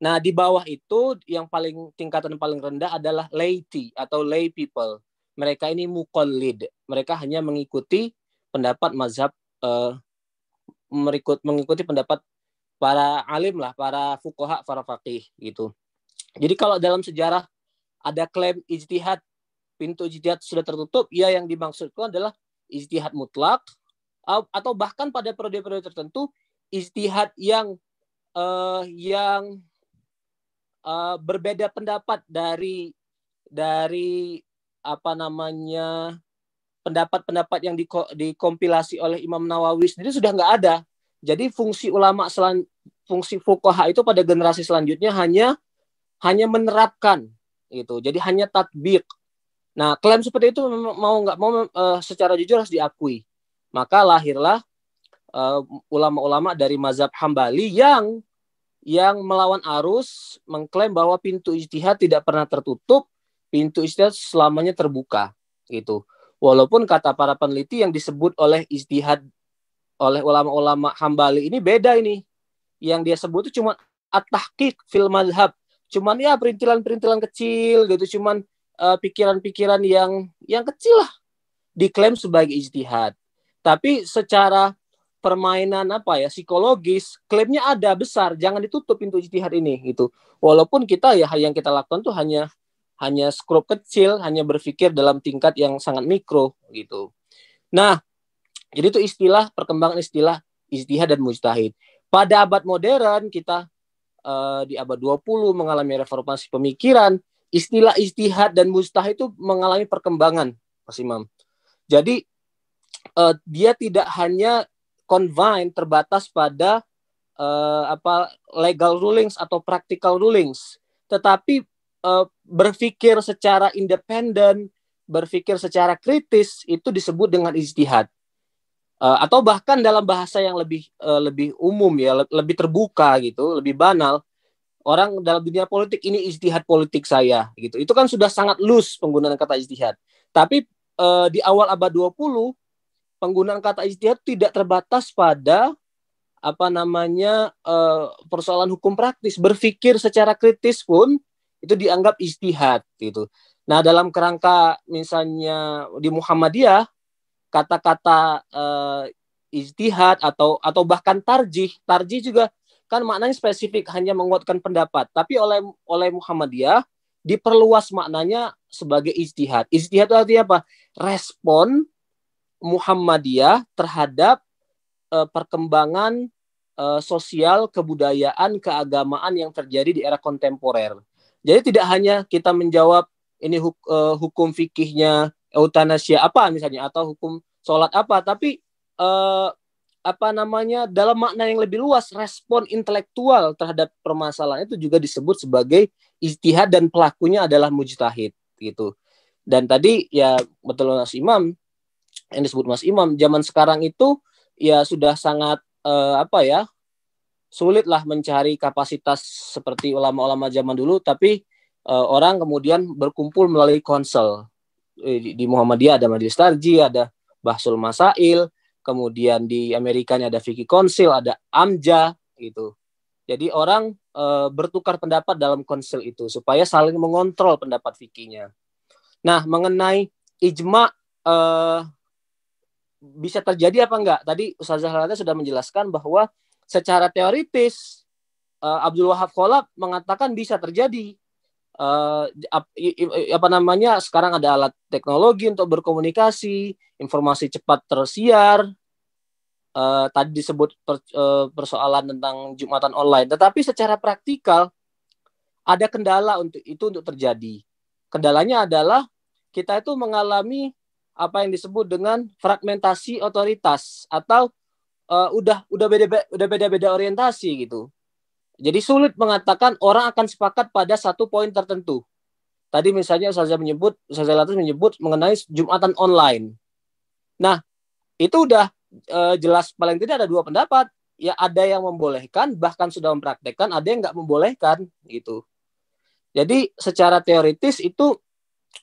D: Nah, di bawah itu yang paling tingkatan paling rendah adalah laity atau lay people. Mereka ini mukallid. Mereka hanya mengikuti pendapat mazhab uh, merikut, mengikuti pendapat para alim lah, para fukoha, para fakih gitu. Jadi kalau dalam sejarah ada klaim ijtihad, pintu ijtihad sudah tertutup, ya yang dimaksudkan adalah ijtihad mutlak atau bahkan pada periode-periode tertentu ijtihad yang uh, yang uh, berbeda pendapat dari dari apa namanya pendapat-pendapat yang dikompilasi oleh Imam Nawawi sendiri sudah nggak ada. Jadi fungsi ulama selan, fungsi fukaha itu pada generasi selanjutnya hanya hanya menerapkan gitu. Jadi hanya tatbik. Nah, klaim seperti itu mau nggak mau uh, secara jujur harus diakui. Maka lahirlah eh, ulama-ulama uh, dari mazhab Hambali yang yang melawan arus mengklaim bahwa pintu ijtihad tidak pernah tertutup, pintu ijtihad selamanya terbuka gitu. Walaupun kata para peneliti yang disebut oleh istihad oleh ulama-ulama Hambali ini beda ini. Yang dia sebut itu cuma at-tahqiq fil madhab. Cuman ya perintilan-perintilan kecil gitu, cuman eh, pikiran-pikiran uh, yang yang kecil lah diklaim sebagai ijtihad. Tapi secara permainan apa ya psikologis klaimnya ada besar jangan ditutup pintu ijtihad ini gitu walaupun kita ya yang kita lakukan tuh hanya hanya skrup kecil, hanya berpikir dalam tingkat yang sangat mikro gitu. Nah, jadi itu istilah perkembangan istilah istihad dan mujtahid. Pada abad modern kita uh, di abad 20 mengalami reformasi pemikiran, istilah istihad dan mujtahid itu mengalami perkembangan, Mas Imam. Jadi uh, dia tidak hanya confined terbatas pada uh, apa legal rulings atau practical rulings, tetapi Eh, berpikir secara independen, berpikir secara kritis itu disebut dengan ijtihad. Uh, atau bahkan dalam bahasa yang lebih uh, lebih umum ya, le lebih terbuka gitu, lebih banal, orang dalam dunia politik ini ijtihad politik saya gitu. Itu kan sudah sangat loose penggunaan kata ijtihad. Tapi uh, di awal abad 20 penggunaan kata ijtihad tidak terbatas pada apa namanya uh, persoalan hukum praktis berpikir secara kritis pun itu dianggap istihad gitu. Nah, dalam kerangka misalnya di Muhammadiyah kata-kata uh, ijtihad atau atau bahkan tarjih, tarjih juga kan maknanya spesifik hanya menguatkan pendapat, tapi oleh oleh Muhammadiyah diperluas maknanya sebagai istihad. Istihad itu artinya apa? Respon Muhammadiyah terhadap uh, perkembangan uh, sosial, kebudayaan, keagamaan yang terjadi di era kontemporer. Jadi tidak hanya kita menjawab ini huk, uh, hukum fikihnya eutanasia apa misalnya atau hukum sholat apa, tapi uh, apa namanya dalam makna yang lebih luas respon intelektual terhadap permasalahan itu juga disebut sebagai istihad dan pelakunya adalah mujtahid gitu. Dan tadi ya betul Mas Imam yang disebut Mas Imam zaman sekarang itu ya sudah sangat uh, apa ya sulitlah mencari kapasitas seperti ulama-ulama zaman dulu tapi uh, orang kemudian berkumpul melalui konsel di, di Muhammadiyah ada majelis tarji ada bahsul masail kemudian di Amerika ada Vicky konsil ada amja gitu jadi orang e, bertukar pendapat dalam konsil itu supaya saling mengontrol pendapat fikinya. nah mengenai ijma e, bisa terjadi apa enggak tadi Ustaz Zahra sudah menjelaskan bahwa secara teoritis uh, Abdul Wahab Kolab mengatakan bisa terjadi. Uh, apa namanya sekarang ada alat teknologi untuk berkomunikasi, informasi cepat tersiar. Uh, tadi disebut per, uh, persoalan tentang jumatan online, tetapi secara praktikal ada kendala untuk itu untuk terjadi. Kendalanya adalah kita itu mengalami apa yang disebut dengan fragmentasi otoritas atau uh, udah udah beda udah beda-beda orientasi gitu. Jadi sulit mengatakan orang akan sepakat pada satu poin tertentu. Tadi misalnya saya menyebut, saya Latus menyebut mengenai Jumatan online. Nah, itu udah e, jelas paling tidak ada dua pendapat. Ya ada yang membolehkan, bahkan sudah mempraktekkan, ada yang nggak membolehkan gitu. Jadi secara teoritis itu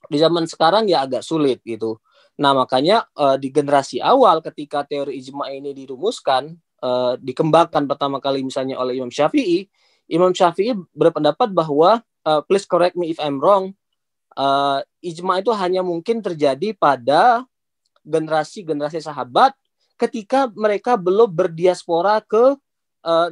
D: di zaman sekarang ya agak sulit gitu. Nah, makanya uh, di generasi awal ketika teori ijma ini dirumuskan, uh, dikembangkan pertama kali misalnya oleh Imam Syafi'i, Imam Syafi'i berpendapat bahwa uh, please correct me if I'm wrong, uh, ijma itu hanya mungkin terjadi pada generasi-generasi sahabat ketika mereka belum berdiaspora ke uh,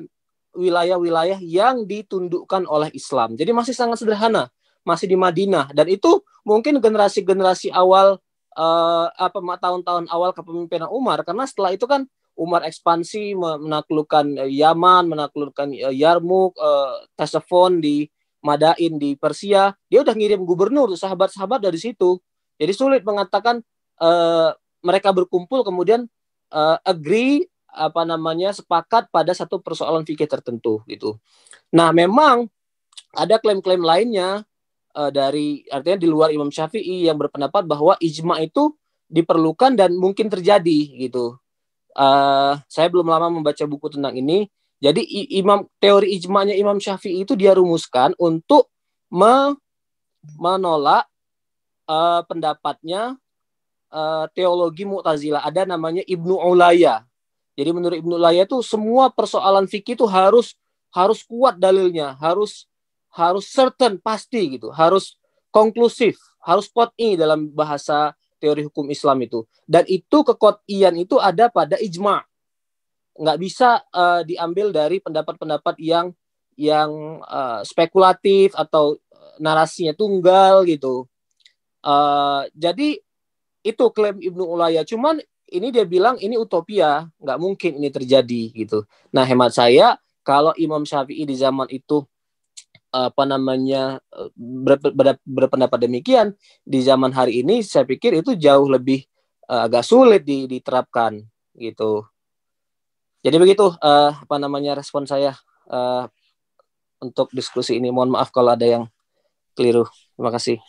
D: wilayah-wilayah yang ditundukkan oleh Islam. Jadi masih sangat sederhana, masih di Madinah dan itu mungkin generasi-generasi awal uh, apa tahun-tahun awal kepemimpinan Umar karena setelah itu kan Umar ekspansi menaklukkan eh, Yaman, menaklukkan eh, Yarmuk, uh, Tesafon di Madain di Persia. Dia udah ngirim gubernur sahabat-sahabat dari situ. Jadi sulit mengatakan uh, mereka berkumpul kemudian uh, agree apa namanya sepakat pada satu persoalan fikih tertentu gitu. Nah, memang ada klaim-klaim lainnya uh, dari artinya di luar Imam Syafi'i yang berpendapat bahwa ijma itu diperlukan dan mungkin terjadi gitu. Uh, saya belum lama membaca buku tentang ini. Jadi imam teori ijmanya Imam Syafi'i itu dia rumuskan untuk me, menolak uh, pendapatnya uh, teologi Mu'tazila. ada namanya Ibnu Ulaya. Jadi menurut Ibnu Ulaya itu semua persoalan fikih itu harus harus kuat dalilnya, harus harus certain pasti gitu harus konklusif harus ini dalam bahasa teori hukum Islam itu dan itu kekot'ian itu ada pada ijma nggak bisa uh, diambil dari pendapat-pendapat yang yang uh, spekulatif atau eh, narasinya tunggal gitu uh, jadi itu klaim Ibnu Ulaya cuman ini dia bilang ini utopia nggak mungkin ini terjadi gitu nah hemat saya kalau Imam Syafi'i di zaman itu apa namanya ber, eh, ber, berpendapat demikian di zaman hari ini saya pikir itu jauh lebih uh, agak sulit di, diterapkan gitu jadi begitu uh, apa namanya respon saya uh, untuk diskusi ini mohon maaf kalau ada yang keliru terima kasih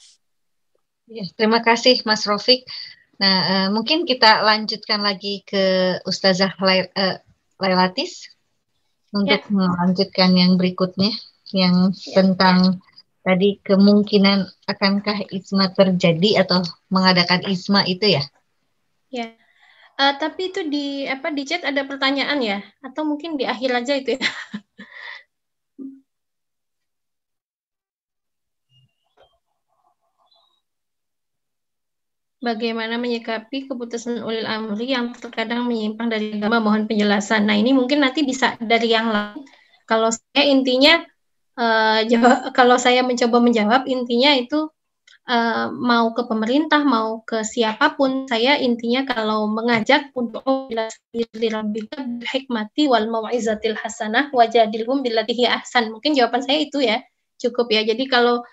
A: ya, terima kasih Mas Rofik nah uh, mungkin kita lanjutkan lagi ke Ustazah Lailatis uh, untuk ya. melanjutkan yang berikutnya yang tentang tadi kemungkinan akankah isma terjadi atau mengadakan isma itu ya? Ya. Uh, tapi itu di apa di
B: chat ada pertanyaan ya atau mungkin di akhir aja itu ya. Bagaimana menyikapi keputusan ulil amri yang terkadang menyimpang dari agama? Mohon penjelasan. Nah, ini mungkin nanti bisa dari yang lain. Kalau saya intinya Eh, jawab, kalau saya mencoba menjawab intinya itu uh, mau ke pemerintah mau ke siapapun saya intinya kalau mengajak untuk hikmati wal mauizatil hasanah wajadilhum billatihi ahsan mungkin jawaban saya itu ya cukup ya jadi kalau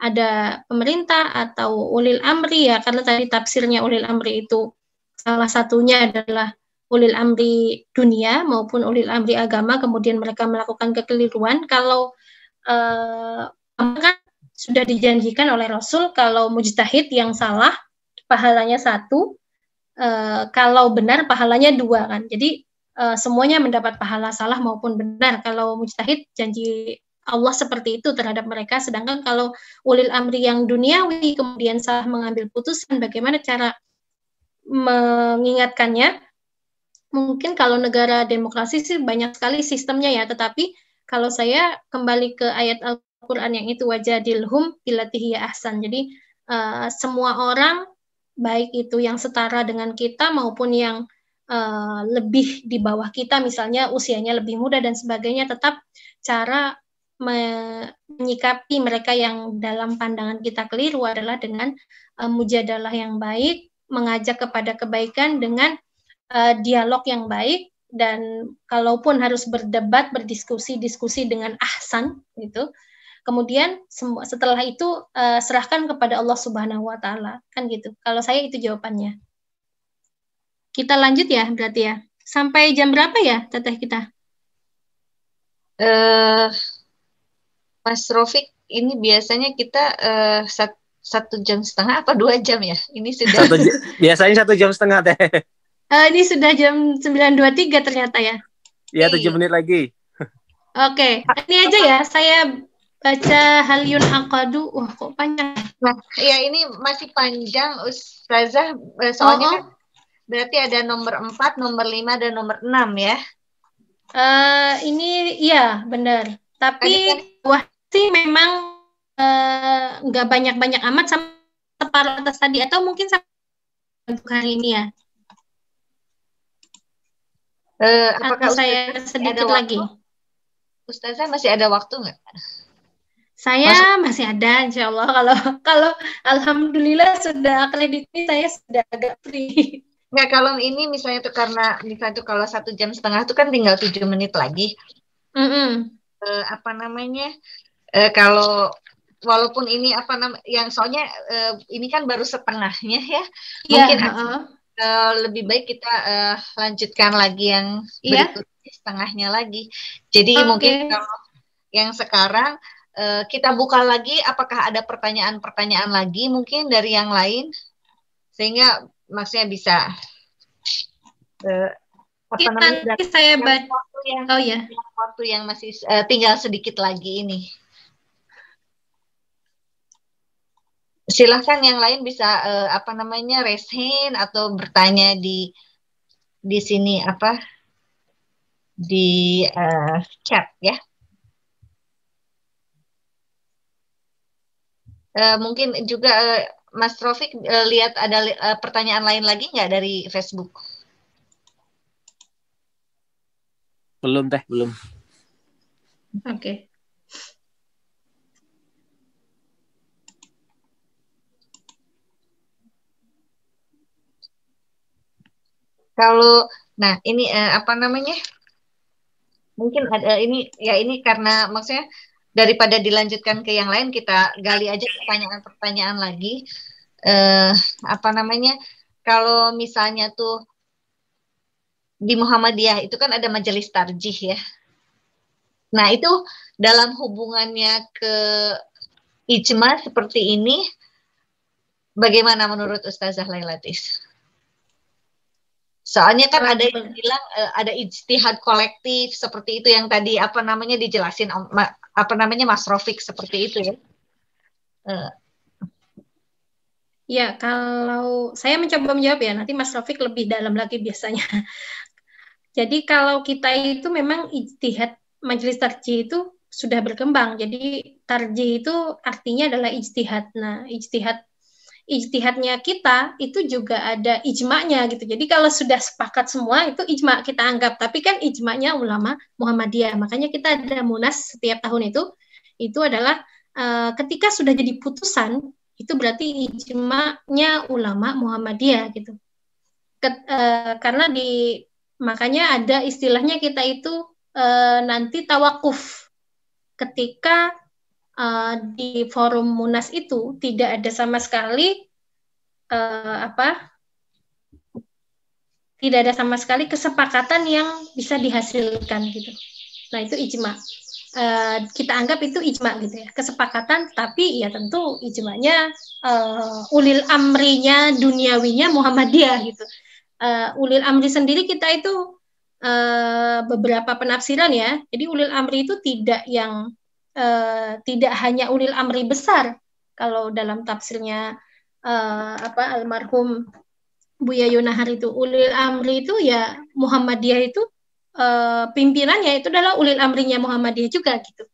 B: ada pemerintah atau ulil amri ya karena tadi tafsirnya ulil amri itu salah satunya adalah ulil amri dunia maupun ulil amri agama kemudian mereka melakukan kekeliruan kalau uh, kan sudah dijanjikan oleh Rasul kalau mujtahid yang salah pahalanya satu, uh, kalau benar pahalanya dua kan. Jadi uh, semuanya mendapat pahala salah maupun benar. Kalau mujtahid janji Allah seperti itu terhadap mereka. Sedangkan kalau ulil amri yang duniawi kemudian salah mengambil putusan, bagaimana cara mengingatkannya? Mungkin kalau negara demokrasi sih banyak sekali sistemnya ya, tetapi kalau saya kembali ke ayat Al-Quran yang itu wajadilhum bilatihiya ahsan. Jadi uh, semua orang baik itu yang setara dengan kita maupun yang uh, lebih di bawah kita, misalnya usianya lebih muda dan sebagainya, tetap cara menyikapi mereka yang dalam pandangan kita keliru adalah dengan uh, mujadalah yang baik, mengajak kepada kebaikan dengan uh, dialog yang baik, dan kalaupun harus berdebat, berdiskusi, diskusi dengan ahsan gitu. Kemudian setelah itu uh, serahkan kepada Allah Subhanahu wa taala. Kan gitu. Kalau saya itu jawabannya. Kita lanjut ya berarti ya.
A: Sampai jam berapa ya teteh kita? Eh uh, Mas Rofik, ini biasanya kita uh, sat satu jam setengah atau dua jam ya? Ini sudah satu,
D: biasanya satu jam setengah teh.
A: Uh, ini sudah jam
B: 9.23 ternyata ya.
D: Iya, tujuh iya. menit lagi.
B: Oke, okay. ini aja ya. Saya baca Halyun Akadu. Wah, kok panjang. Nah,
A: ya ini masih panjang Ustazah eh, soalnya oh, oh. kan berarti ada nomor 4, nomor 5 dan nomor 6 ya. Uh, ini iya, benar. Tapi kan?
B: wah sih memang nggak uh, banyak-banyak amat sama separuh atas
A: tadi atau mungkin sama hari ini ya. Uh, apakah saya sedikit ada lagi? Waktu? Ustazah masih ada waktu nggak?
B: Saya Maksud... masih ada, insya Allah. Kalau kalau alhamdulillah
A: sudah akreditasi, ini saya sudah agak free. Nggak, kalau ini misalnya tuh karena misalnya tuh kalau satu jam setengah tuh kan tinggal tujuh menit lagi. Mm -hmm. Uh, apa namanya? Uh, kalau walaupun ini apa namanya yang soalnya uh, ini kan baru setengahnya ya, ya mungkin uh -uh uh, lebih baik kita uh, lanjutkan lagi yang iya? berikutnya setengahnya lagi. Jadi okay. mungkin kalau yang sekarang uh, kita buka lagi, apakah ada pertanyaan-pertanyaan lagi mungkin dari yang lain sehingga maksudnya bisa. Uh, kita iya, nanti saya baca. Yang, oh ya. Waktu yang masih uh, tinggal sedikit lagi ini. silahkan yang lain bisa uh, apa namanya raise hand atau bertanya di di sini apa di uh, chat ya. Uh, mungkin juga uh, Mas Rofik uh, lihat ada uh, pertanyaan lain lagi nggak dari Facebook?
D: Belum teh, belum.
A: Oke. Okay. Kalau nah ini uh, apa namanya? Mungkin ada eh, ini ya ini karena maksudnya daripada dilanjutkan ke yang lain kita gali aja pertanyaan-pertanyaan lagi. uh, apa namanya? Kalau misalnya tuh di Muhammadiyah itu kan ada majelis tarjih ya. Nah, itu dalam hubungannya ke ijma seperti ini bagaimana menurut Ustazah Lailatis? Soalnya kan ada yang bilang eh, ada ijtihad kolektif seperti itu yang tadi apa namanya dijelasin apa namanya Mas Rofik seperti itu ya. Ya,
B: kalau saya mencoba menjawab ya, nanti Mas Rofik lebih dalam lagi biasanya. Jadi kalau kita itu memang ijtihad majelis tarji itu sudah berkembang. Jadi tarji itu artinya adalah ijtihad. Nah, ijtihad ijtihadnya kita itu juga ada ijma'nya gitu. Jadi kalau sudah sepakat semua itu ijma kita anggap. Tapi kan ijma'nya ulama Muhammadiyah. Makanya kita ada munas setiap tahun itu. Itu adalah uh, ketika sudah jadi putusan itu berarti ijma'nya ulama Muhammadiyah gitu. Ket, uh, karena di makanya ada istilahnya kita itu uh, nanti tawakuf ketika uh, di forum munas itu tidak ada sama sekali uh, apa tidak ada sama sekali kesepakatan yang bisa dihasilkan gitu nah itu ijma Uh, kita anggap itu ijma gitu ya kesepakatan tapi ya tentu ijmanya uh, ulil amrinya duniawinya Muhammadiyah gitu uh, ulil amri sendiri kita itu uh, beberapa penafsiran ya jadi ulil amri itu tidak yang e, tidak hanya ulil amri besar kalau dalam tafsirnya e, apa almarhum Buya Yunahar itu ulil amri itu ya Muhammadiyah itu e, pimpinannya itu adalah ulil amrinya Muhammadiyah juga gitu.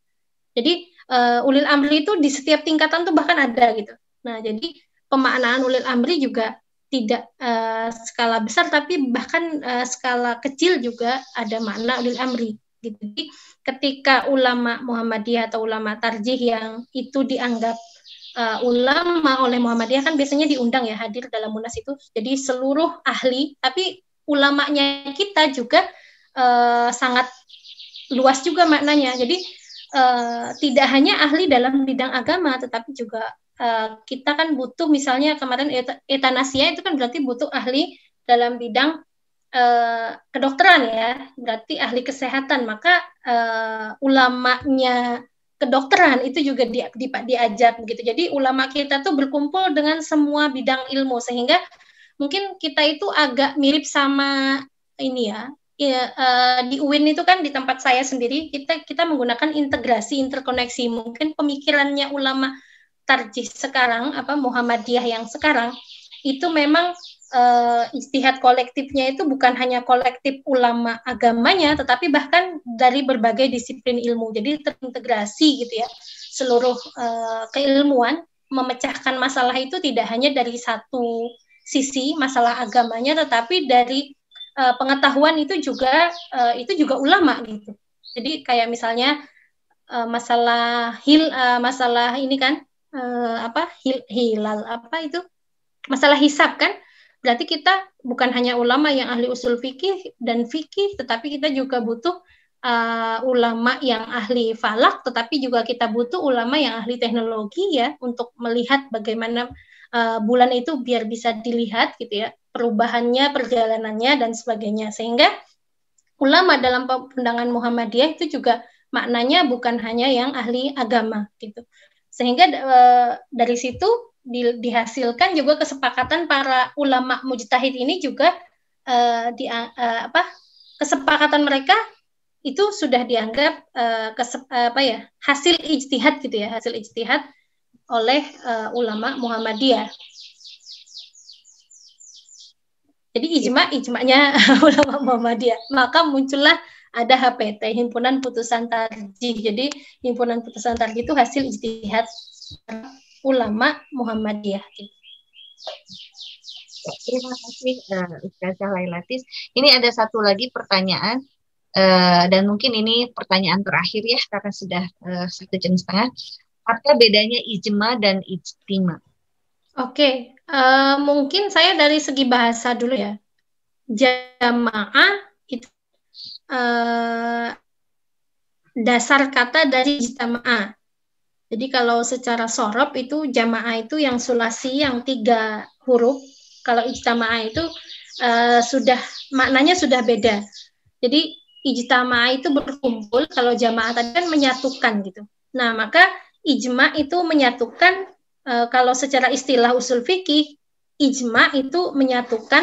B: Jadi e, ulil amri itu di setiap tingkatan tuh bahkan ada gitu. Nah, jadi pemaknaan ulil amri juga tidak uh, skala besar tapi bahkan uh, skala kecil juga ada makna ulil amri gitu. Jadi ketika ulama Muhammadiyah atau ulama tarjih yang itu dianggap uh, ulama oleh Muhammadiyah kan biasanya diundang ya hadir dalam munas itu. Jadi seluruh ahli, tapi ulamanya kita juga uh, sangat luas juga maknanya. Jadi uh, tidak hanya ahli dalam bidang agama, tetapi juga uh, kita kan butuh misalnya kemarin etanasia itu kan berarti butuh ahli dalam bidang uh, kedokteran ya, berarti ahli kesehatan, maka uh, ulamanya kedokteran itu juga di, di, diajar gitu Jadi ulama kita tuh berkumpul dengan semua bidang ilmu sehingga mungkin kita itu agak mirip sama ini ya. Ya, uh, di UIN itu kan di tempat saya sendiri kita kita menggunakan integrasi interkoneksi mungkin pemikirannya ulama tarjih sekarang apa Muhammadiyah yang sekarang itu memang uh, istihad kolektifnya itu bukan hanya kolektif ulama agamanya, tetapi bahkan dari berbagai disiplin ilmu. Jadi terintegrasi gitu ya, seluruh uh, keilmuan memecahkan masalah itu tidak hanya dari satu sisi masalah agamanya, tetapi dari uh, pengetahuan itu juga uh, itu juga ulama gitu. Jadi kayak misalnya uh, masalah hil uh, masalah ini kan uh, apa hil, hilal apa itu masalah hisap kan berarti kita bukan hanya ulama yang ahli usul fikih dan fikih, tetapi kita juga butuh uh, ulama yang ahli falak, tetapi juga kita butuh ulama yang ahli teknologi ya untuk melihat bagaimana uh, bulan itu biar bisa dilihat gitu ya perubahannya, perjalanannya dan sebagainya sehingga ulama dalam pandangan Muhammadiyah itu juga maknanya bukan hanya yang ahli agama gitu. Sehingga e, dari situ di, dihasilkan juga kesepakatan para ulama mujtahid ini juga uh, di uh, apa kesepakatan mereka itu sudah dianggap uh, kesep, uh, apa ya hasil ijtihad gitu ya hasil ijtihad oleh uh, ulama Muhammadiyah. Jadi ijma ijmanya ulama Muhammadiyah. Maka muncullah ada HPT himpunan putusan tarjih. Jadi himpunan putusan tarjih itu hasil ijtihad ulama Muhammadiyah.
A: Terima kasih uh, Ustazah Lailatis. Ini ada satu lagi pertanyaan uh, dan mungkin ini pertanyaan terakhir ya karena sudah uh, satu jam setengah. Apa bedanya ijma dan ijtima? Oke, okay. uh, eh,
B: mungkin saya dari segi bahasa dulu ya. Jamaah itu uh, dasar kata dari jamaah jadi kalau secara sorop itu jamaah itu yang sulasi yang tiga huruf. Kalau ijtamaah itu uh, sudah maknanya sudah beda. Jadi ijtamaah itu berkumpul, kalau jamaah tadi kan menyatukan gitu. Nah maka ijma itu menyatukan. Uh, kalau secara istilah usul fikih, ijma itu menyatukan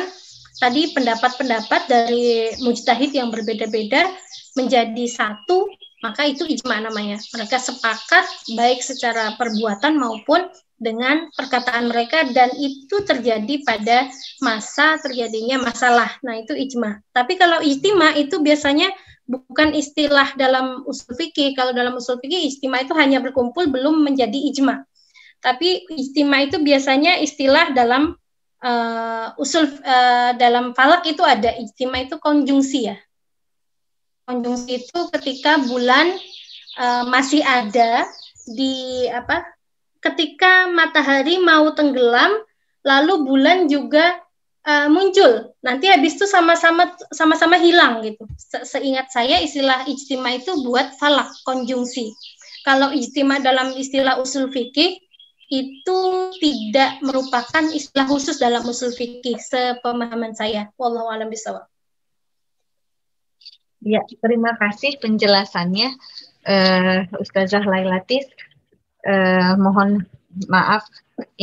B: tadi pendapat-pendapat dari mujtahid yang berbeda-beda menjadi satu maka itu ijma namanya. Mereka sepakat baik secara perbuatan maupun dengan perkataan mereka dan itu terjadi pada masa terjadinya masalah. Nah, itu ijma. Tapi kalau ijtima itu biasanya bukan istilah dalam usul fikih. Kalau dalam usul fikih ijtima itu hanya berkumpul belum menjadi ijma. Tapi ijtima itu biasanya istilah dalam uh, usul uh, dalam falak itu ada ijtima itu konjungsi ya. Konjungsi itu ketika bulan uh, masih ada di apa? Ketika matahari mau tenggelam, lalu bulan juga uh, muncul. Nanti habis itu sama-sama sama-sama hilang gitu. Se Seingat saya istilah ijtima itu buat falak konjungsi. Kalau ijtima dalam istilah usul fikih itu tidak merupakan istilah khusus dalam usul fikih sepemahaman saya. Wallahu a'lam bisawab
A: Ya, terima kasih penjelasannya uh, Ustazah Lailatis. Uh, mohon maaf,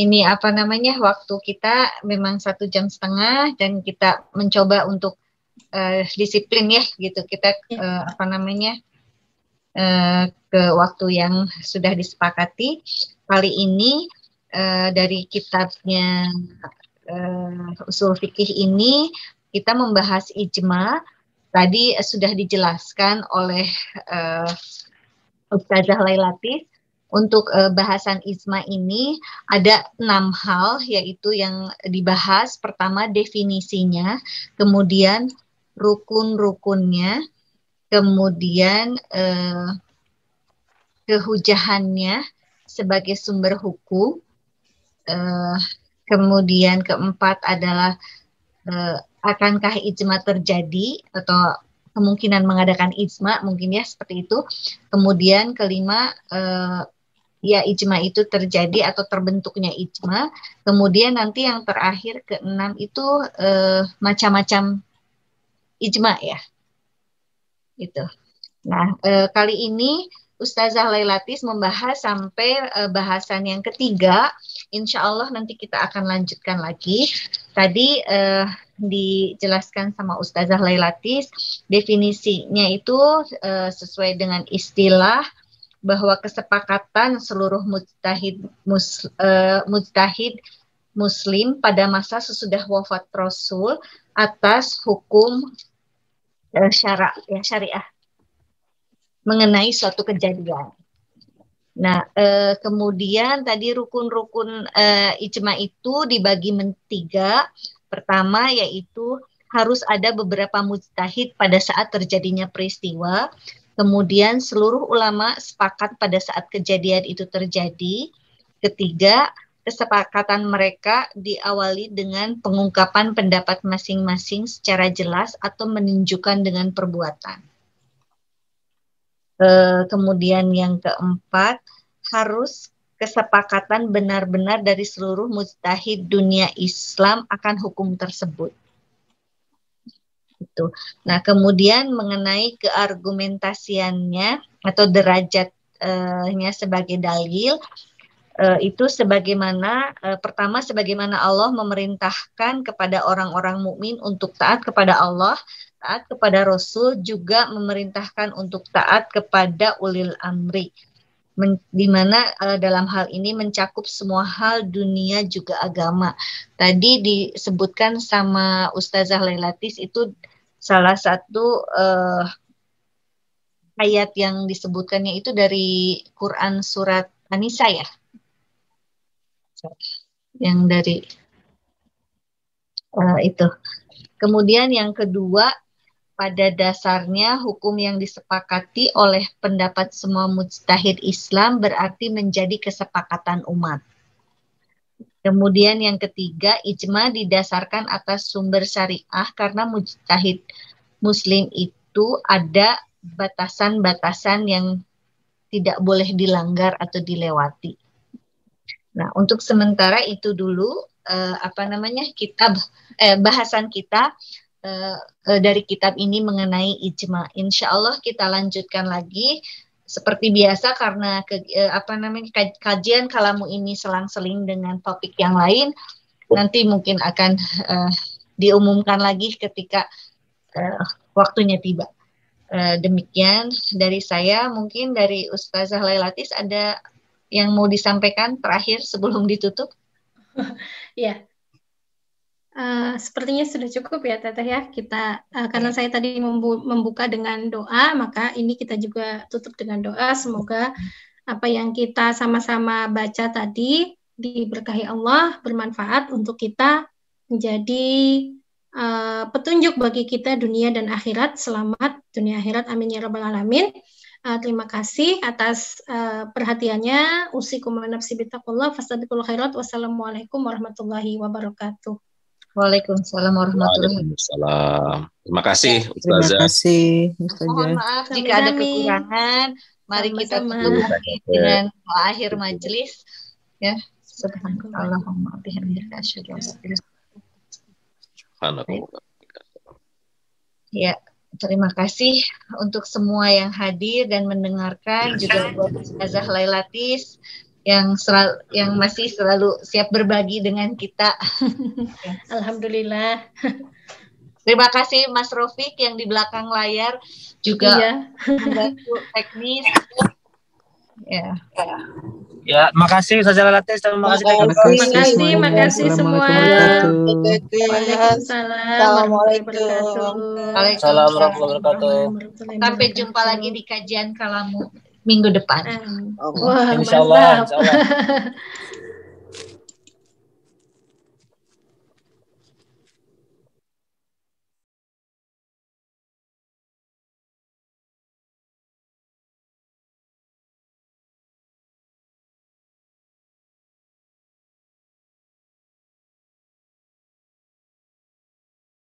A: ini apa namanya waktu kita memang satu jam setengah dan kita mencoba untuk uh, disiplin ya, gitu. Kita uh, apa namanya uh, ke waktu yang sudah disepakati. Kali ini uh, dari kitabnya uh, usul fikih ini kita membahas ijma Tadi eh, sudah dijelaskan oleh uh, Ustazah Lailatis untuk uh, bahasan ISMA ini ada enam hal yaitu yang dibahas pertama definisinya, kemudian rukun-rukunnya, kemudian uh, kehujahannya sebagai sumber hukum, uh, kemudian keempat adalah eh, akankah ijma terjadi atau kemungkinan mengadakan ijma mungkin ya seperti itu. Kemudian kelima eh, ya ijma itu terjadi atau terbentuknya ijma. Kemudian nanti yang terakhir keenam itu eh, macam-macam ijma ya. itu Nah, eh, kali ini Ustazah Lailatis membahas sampai eh, bahasan yang ketiga Insya Allah nanti kita akan lanjutkan lagi. Tadi uh, dijelaskan sama Ustazah Lailatis, definisinya itu uh, sesuai dengan istilah bahwa kesepakatan seluruh mujtahid, mus, uh, mujtahid muslim pada masa sesudah wafat Rasul atas hukum uh, syara, ya, syariah mengenai suatu kejadian. Nah, eh, kemudian tadi rukun-rukun eh, ijma itu dibagi tiga. Pertama yaitu harus ada beberapa mujtahid pada saat terjadinya peristiwa. Kemudian seluruh ulama sepakat pada saat kejadian itu terjadi. Ketiga, kesepakatan mereka diawali dengan pengungkapan pendapat masing-masing secara jelas atau menunjukkan dengan perbuatan. Eh, kemudian yang keempat harus kesepakatan benar-benar dari seluruh mujtahid dunia Islam akan hukum tersebut. Itu. Nah, kemudian mengenai keargumentasiannya atau derajatnya sebagai dalil eh, itu sebagaimana eh, pertama sebagaimana Allah memerintahkan kepada orang-orang mukmin untuk taat kepada Allah taat kepada Rasul juga memerintahkan untuk taat kepada ulil amri, men, dimana uh, eh, dalam hal ini mencakup semua hal dunia juga agama. Tadi disebutkan sama Ustazah Lailatis itu salah satu uh, ayat yang disebutkannya itu dari Quran surat Anisa ya, yang dari uh, itu. Kemudian yang kedua pada dasarnya hukum yang disepakati oleh pendapat semua mujtahid Islam berarti menjadi kesepakatan umat. Kemudian yang ketiga, ijma didasarkan atas sumber syariah karena mujtahid muslim itu ada batasan-batasan yang tidak boleh dilanggar atau dilewati. Nah, untuk sementara itu dulu eh, apa namanya kitab eh, bahasan kita Eh, eh, dari kitab ini mengenai ijma. Insya Allah kita lanjutkan lagi seperti biasa karena ke, eh, apa namanya kajian kalamu ini selang-seling dengan topik yang lain nanti mungkin akan uh, diumumkan lagi ketika uh, waktunya tiba. Uh, demikian dari saya mungkin dari Ustazah Lailatis ada yang mau disampaikan terakhir sebelum ditutup.
B: ya, Eh, sepertinya sudah cukup ya Teteh ya kita uh, karena iya. saya tadi membu membuka dengan doa maka ini kita juga tutup dengan doa semoga apa yang kita sama-sama baca tadi diberkahi Allah bermanfaat untuk kita menjadi uh, petunjuk bagi kita dunia dan akhirat selamat dunia akhirat amin ya rabbal alamin Uh, terima kasih atas uh, perhatiannya. Usikum nafsi bitaqullah fastabiqul khairat. Wassalamualaikum warahmatullahi wabarakatuh.
A: Waalaikumsalam warahmatullahi
C: wabarakatuh. Terima kasih Ustazah. Terima kasih
A: Ustazah. Mohon maaf jika ada kekurangan. Mari kita mengakhiri dengan akhir majelis ya. Subhanallahumma bihamdika asyhadu an la ilaha Ya, terima kasih untuk semua yang hadir dan mendengarkan juga buat Ustazah Lailatis yang selalu yang masih selalu siap berbagi dengan kita. Alhamdulillah. Terima kasih Mas Rofik yang di belakang layar juga iya. membantu teknis. Ya.
D: Ya, terima kasih Ustazah tes terima kasih. Terima
A: kasih, terima kasih semua. Waalaikumsalam Assalamualaikum. Assalamualaikum. Sampai jumpa lagi di kajian kalamu minggu depan. Oh, wow. insya Allah, insya Allah.